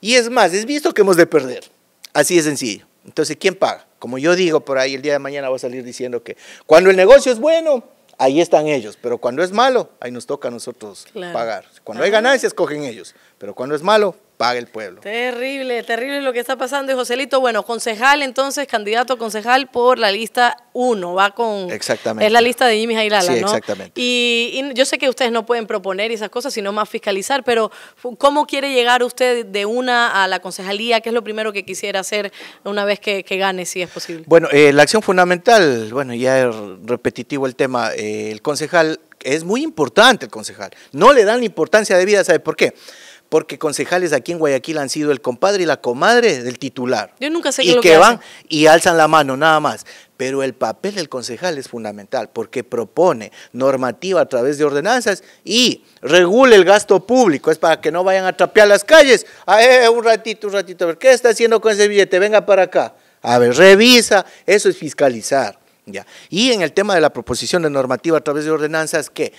Y es más, es visto que hemos de perder, así de sencillo. Entonces, ¿quién paga? Como yo digo por ahí, el día de mañana voy a salir diciendo que cuando el negocio es bueno, ahí están ellos, pero cuando es malo, ahí nos toca a nosotros pagar. Cuando hay ganancias, cogen ellos. Pero cuando es malo, paga el pueblo. Terrible, terrible lo que está pasando. Y Joselito, bueno, concejal entonces, candidato a concejal por la lista 1, va con... Exactamente. Es la lista de Jimmy Jailala, sí, exactamente. Y, yo sé que ustedes no pueden proponer esas cosas, sino más fiscalizar, pero ¿cómo quiere llegar usted de una a la concejalía? ¿Qué es lo primero que quisiera hacer una vez que, gane, si es posible? Bueno, eh, la acción fundamental, bueno, ya es repetitivo el tema, eh, el concejal, es muy importante el concejal, no le dan la importancia vida, ¿sabe por qué? porque concejales aquí en Guayaquil han sido el compadre y la comadre del titular. Yo nunca sé y lo que, que van y alzan la mano nada más. Pero el papel del concejal es fundamental porque propone normativa a través de ordenanzas y regula el gasto público. Es para que no vayan a trapear las calles. Ah, eh, eh, un ratito, un ratito. A ver, ¿Qué está haciendo con ese billete? Venga para acá. A ver, revisa. Eso es fiscalizar. Ya. Y en el tema de la proposición de normativa a través de ordenanzas, ¿qué?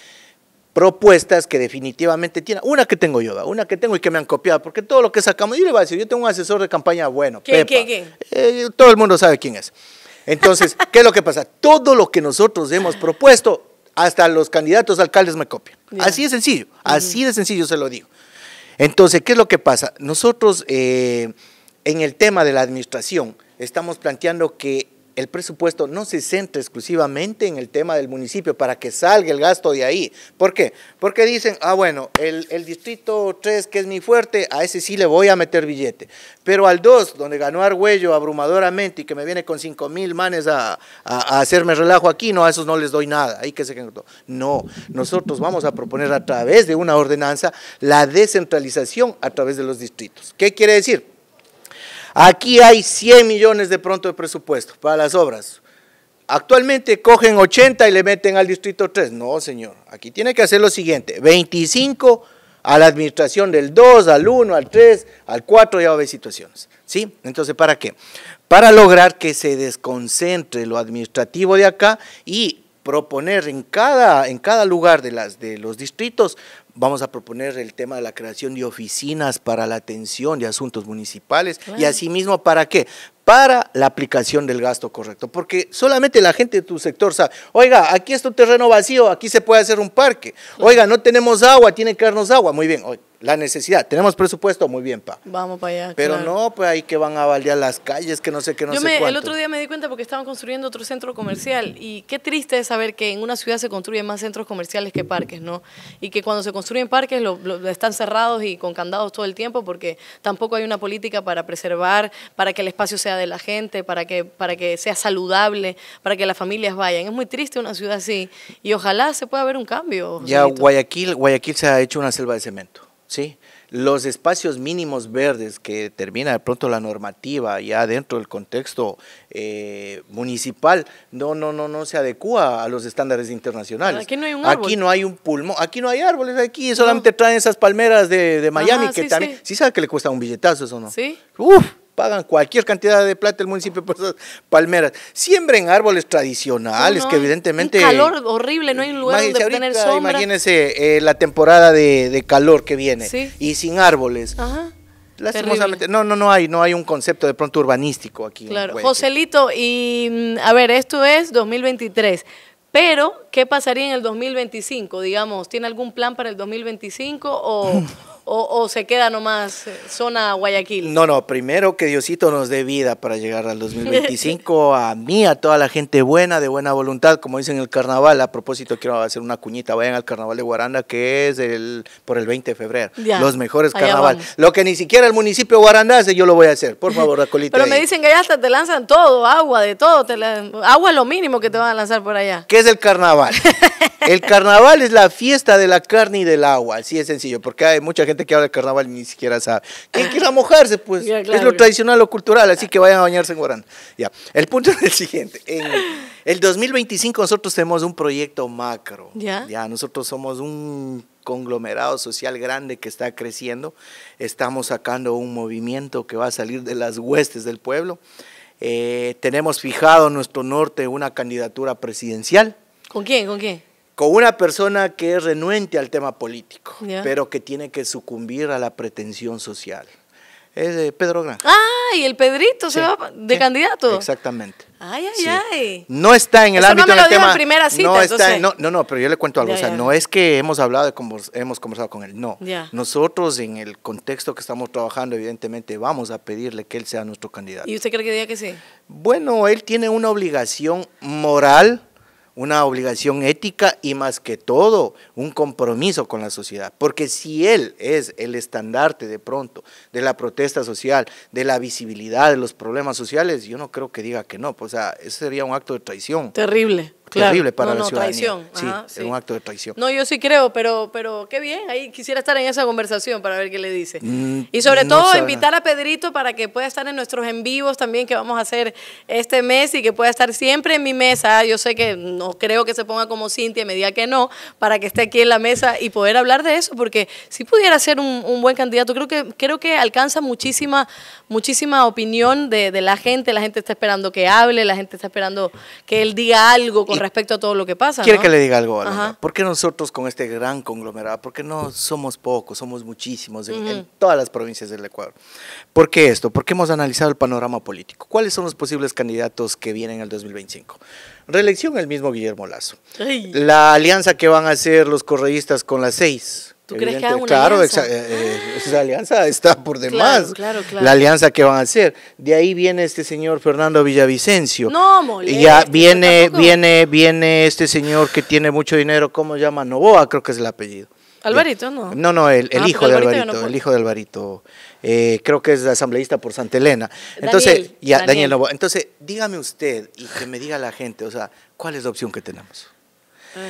propuestas que definitivamente tiene. Una que tengo yo, una que tengo y que me han copiado, porque todo lo que sacamos, yo le voy a decir, yo tengo un asesor de campaña bueno. ¿Quién, eh, todo el mundo sabe quién es. Entonces, ¿qué es lo que pasa? Todo lo que nosotros hemos propuesto, hasta los candidatos alcaldes me copian. Así de sencillo, así de sencillo se lo digo. Entonces, ¿qué es lo que pasa? Nosotros eh, en el tema de la administración estamos planteando que el presupuesto no se centra exclusivamente en el tema del municipio para que salga el gasto de ahí. ¿Por qué? Porque dicen, ah, bueno, el, distrito 3, que es mi fuerte, a ese sí le voy a meter billete. Pero al 2, donde ganó Argüello abrumadoramente y que me viene con 5 mil manes a, hacerme relajo aquí, no, a esos no les doy nada. Ahí que se No, nosotros vamos a proponer a través de una ordenanza la descentralización a través de los distritos. ¿Qué quiere decir? Aquí hay 100 millones de pronto de presupuesto para las obras. Actualmente cogen 80 y le meten al distrito 3. No, señor. Aquí tiene que hacer lo siguiente. 25 a la administración del 2, al 1, al 3, al 4 y a situaciones. ¿Sí? Entonces, ¿para qué? Para lograr que se desconcentre lo administrativo de acá y proponer en cada, en cada lugar de los distritos Vamos a proponer el tema de la creación de oficinas para la atención de asuntos municipales y asimismo para qué? Para la aplicación del gasto correcto, porque solamente la gente de tu sector sabe, oiga, aquí es tu terreno vacío, aquí se puede hacer un parque, oiga, no tenemos agua, tiene que darnos agua, muy bien, hoy la necesidad. Tenemos presupuesto, muy bien, pa. Vamos para allá. Pero no, pues ahí que van a baldear las calles, que no sé qué, no Yo sé me, cuánto. El otro día me di cuenta porque estaban construyendo otro centro comercial y qué triste es saber que en una ciudad se construyen más centros comerciales que parques, ¿no? Y que cuando se construyen parques lo, están cerrados y con candados todo el tiempo porque tampoco hay una política para preservar, para que el espacio sea de la gente, para que, para que sea saludable, para que las familias vayan. Es muy triste una ciudad así y ojalá se pueda ver un cambio. Ya Guayaquil, Guayaquil se ha hecho una selva de cemento. ¿sí? Los espacios mínimos verdes que termina de pronto la normativa ya dentro del contexto eh, municipal no, no, no, no se adecúa a los estándares internacionales. Aquí no hay un árbol. Aquí no hay un pulmón, aquí no hay árboles, aquí solamente traen esas palmeras de, Miami que también, sí. sí sabe que le cuesta un billetazo eso, ¿no? Sí. Uf, pagan cualquier cantidad de plata el municipio por esas palmeras. Siembren árboles tradicionales, que evidentemente... Un calor horrible, no hay lugar donde tener sombra. Imagínense eh, la temporada de, calor que viene y sin árboles. Lastimosamente, no, no, no hay, no hay un concepto de pronto urbanístico aquí. Claro, Joselito, y mm, a ver, esto es 2023. Pero, ¿qué pasaría en el 2025? Digamos, ¿tiene algún plan para el 2025 o, o, se queda nomás eh, zona Guayaquil? No, no, primero que Diosito nos dé vida para llegar al 2025, a mí, a toda la gente buena, de buena voluntad, como dicen el carnaval, a propósito quiero hacer una cuñita, vayan al carnaval de Guaranda que es el, por el 20 de febrero, los mejores carnaval, lo que ni siquiera el municipio de Guaranda hace, yo lo voy a hacer, por favor, Racolita. Pero me dicen que ya hasta te lanzan todo, agua, de todo, agua lo mínimo que te van a lanzar por allá. ¿Qué es el carnaval? el carnaval es la fiesta de la carne y del agua, así es sencillo, porque hay mucha gente gente que habla de carnaval ni siquiera sabe. ¿Quién quiera mojarse? Pues es lo tradicional, lo cultural, así que vayan a bañarse en Guarán. Ya, el punto es el siguiente. En el 2025 nosotros tenemos un proyecto macro. Ya. nosotros somos un conglomerado social grande que está creciendo. Estamos sacando un movimiento que va a salir de las huestes del pueblo. Eh, tenemos fijado en nuestro norte una candidatura presidencial. ¿Con quién? ¿Con quién? con una persona que es renuente al tema político, pero que tiene que sucumbir a la pretensión social. Es eh, Pedro Gran. Ah, y el Pedrito se va de candidato. Exactamente. Ay, ay, ay. No está en el ámbito no no, está no, no, pero yo le cuento algo. o sea, no es que hemos hablado, hemos conversado con él. No. Nosotros en el contexto que estamos trabajando, evidentemente, vamos a pedirle que él sea nuestro candidato. ¿Y usted cree que diga que sí? Bueno, él tiene una obligación moral una obligación ética y más que todo un compromiso con la sociedad. Porque si él es el estandarte de pronto de la protesta social, de la visibilidad de los problemas sociales, yo no creo que diga que no. o sea, ese sería un acto de traición. Terrible terrible para la ciudadanía. Traición. es un acto de traición. No, yo sí creo, pero, pero qué bien, ahí quisiera estar en esa conversación para ver qué le dice. Mm, y sobre todo invitar a Pedrito para que pueda estar en nuestros en vivos también que vamos a hacer este mes y que pueda estar siempre en mi mesa. Yo sé que no creo que se ponga como Cintia, me diga que no, para que esté aquí en la mesa y poder hablar de eso, porque si pudiera ser un, buen candidato, creo que, creo que alcanza muchísima, muchísima opinión de, de la gente, la gente está esperando que hable, la gente está esperando que él diga algo con respecto a todo lo que pasa. Quiere que le diga algo, Alondra. ¿Por qué nosotros con este gran conglomerado, ¿Por qué no somos pocos, somos muchísimos en, todas las provincias del Ecuador? ¿Por qué esto? ¿Por qué hemos analizado el panorama político. ¿Cuáles son los posibles candidatos que vienen al 2025? Reelección el mismo Guillermo Lazo. La alianza que van a hacer los correístas con las seis claro, eh, eh, esa alianza está por demás. la alianza que van a hacer. De ahí viene este señor Fernando Villavicencio. No, Ya viene, viene, viene este señor que tiene mucho dinero, ¿cómo se llama? Novoa, creo que es el apellido. Alvarito, no. No, no, el, ah, pues hijo de Alvarito, el eh, hijo de Alvarito. creo que es asambleísta por Santa Elena. Entonces, Daniel, ya, Daniel. Novoa. Entonces, dígame usted y que me diga la gente, o sea, ¿cuál es la opción que tenemos?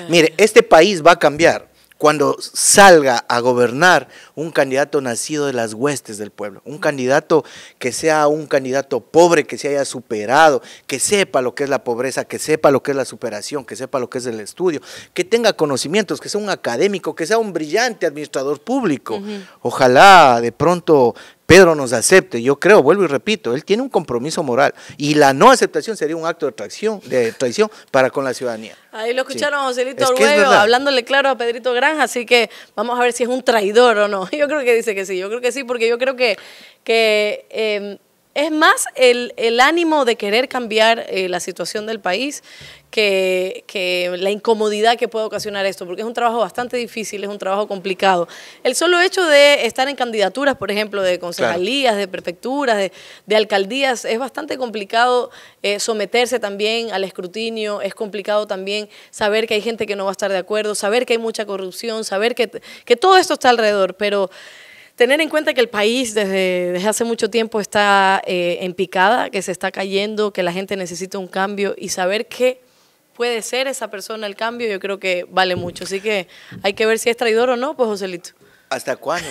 Mire, este país va a cambiar cuando salga a gobernar un candidato nacido de las huestes del pueblo, un candidato que sea un candidato pobre, que se haya superado, que sepa lo que es la pobreza, que sepa lo que es la superación, que sepa lo que es el estudio, que tenga conocimientos, que sea un académico, que sea un brillante administrador público. Ojalá de pronto Pedro nos acepte. Yo creo, vuelvo y repito, él tiene un compromiso moral y la no aceptación sería un acto de traición, para con la ciudadanía. Ahí lo escucharon a Joselito es hablándole claro a Pedrito Granja, así que vamos a ver si es un traidor o no. Yo creo que dice que sí, yo creo que sí, porque yo creo que, eh, es más el, ánimo de querer cambiar eh, la situación del país que, la incomodidad que puede ocasionar esto, porque es un trabajo bastante difícil, es un trabajo complicado. El solo hecho de estar en candidaturas, por ejemplo, de concejalías, de prefecturas, de, alcaldías, es bastante complicado eh, someterse también al escrutinio, es complicado también saber que hay gente que no va a estar de acuerdo, saber que hay mucha corrupción, saber que, todo esto está alrededor, pero tener en cuenta que el país desde, hace mucho tiempo está eh, en picada, que se está cayendo, que la gente necesita un cambio y saber que puede ser esa persona el cambio, yo creo que vale mucho. Así que hay que ver si es traidor o no, pues Joselito. ¿Hasta cuándo,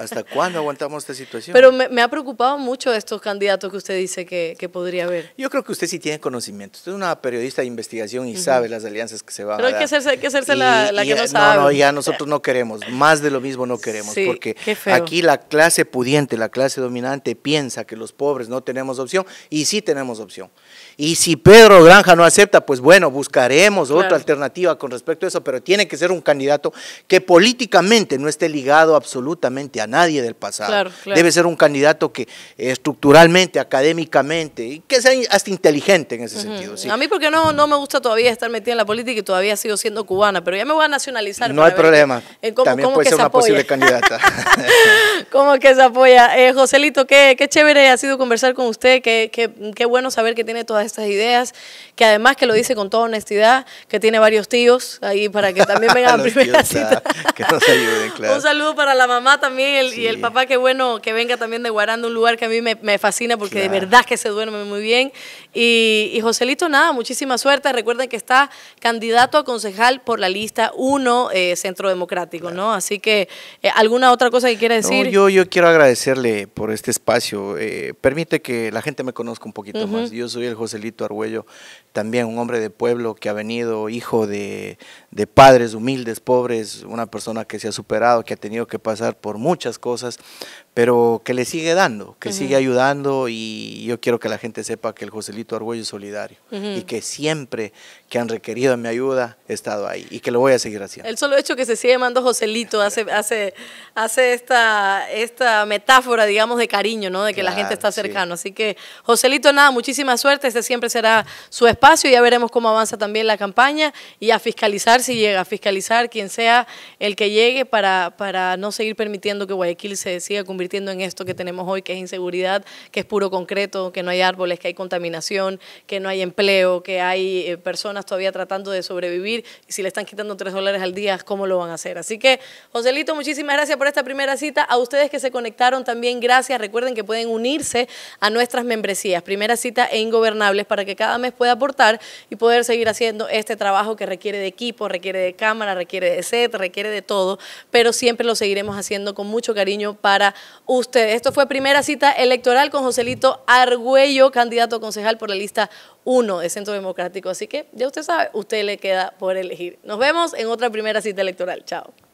¿Hasta cuándo aguantamos esta situación? Pero me, ha preocupado mucho estos candidatos que usted dice que, podría haber. Yo creo que usted sí tiene conocimiento. Usted es una periodista de investigación y sabe las alianzas que se van a dar. hay que hacerse la, que eh, no, sabe. No, ya nosotros no queremos. Más de lo mismo no queremos. porque aquí la clase pudiente, la clase dominante piensa que los pobres no tenemos opción y sí tenemos opción. Y si Pedro Granja no acepta, pues bueno, buscaremos otra alternativa con respecto a eso, pero tiene que ser un candidato que políticamente no esté ligado absolutamente a nadie del pasado. Debe ser un candidato que estructuralmente, académicamente, que sea hasta inteligente en ese sentido. A mí porque no, no me gusta todavía estar metida en la política y todavía sigo siendo cubana, pero ya me voy a nacionalizar. No hay problema. También puede ser una posible candidata. ¿Cómo que se apoya? Eh, Joselito, qué, qué chévere ha sido conversar con usted, qué, qué, bueno saber que tiene todas estas ideas, que además que lo dice con toda honestidad, que tiene varios tíos ahí para que también vengan a primera Un saludo para la mamá también y el papá, que bueno que venga también de Guaranda, un lugar que a mí me, fascina porque de verdad que se duerme muy bien. Y, Joselito, nada, muchísima suerte. Recuerden que está candidato a concejal por la lista 1 eh, Centro Democrático, ¿no? Así que, eh, ¿alguna otra cosa que quiera decir? yo, yo quiero agradecerle por este espacio. Eh, permite que la gente me conozca un poquito más. Yo soy el José Marcelito Argüello, también un hombre de pueblo que ha venido, hijo de, padres humildes, pobres, una persona que se ha superado, que ha tenido que pasar por muchas cosas, pero que le sigue dando, que sigue ayudando y yo quiero que la gente sepa que el Joselito Argüello es solidario y que siempre que han requerido mi ayuda he estado ahí y que lo voy a seguir haciendo. El solo hecho que se sigue llamando Joselito hace, hace, hace esta, esta metáfora, digamos, de cariño, ¿no? De que la gente está cercano. Así que, Joselito, nada, muchísima suerte, este siempre será su espacio, ya veremos cómo avanza también la campaña y a fiscalizar si llega, a fiscalizar quien sea el que llegue para, para no seguir permitiendo que Guayaquil se siga convirtiendo en esto que tenemos hoy, que es inseguridad, que es puro concreto, que no hay árboles, que hay contaminación, que no hay empleo, que hay eh, personas todavía tratando de sobrevivir y si le están quitando tres dólares al día, ¿cómo lo van a hacer? Así que, Joselito, muchísimas gracias por esta primera cita. A ustedes que se conectaron también, gracias. Recuerden que pueden unirse a nuestras membresías. Primera cita e Ingobernables para que cada mes pueda aportar y poder seguir haciendo este trabajo que requiere de equipo, requiere de cámara, requiere de set, requiere de todo, pero siempre lo seguiremos haciendo con mucho cariño para usted. Esto fue primera cita electoral con Joselito Argüello, candidato concejal por la lista 1 de Centro Democrático. Así que ya usted sabe, usted le queda por elegir. Nos vemos en otra primera cita electoral. Chao.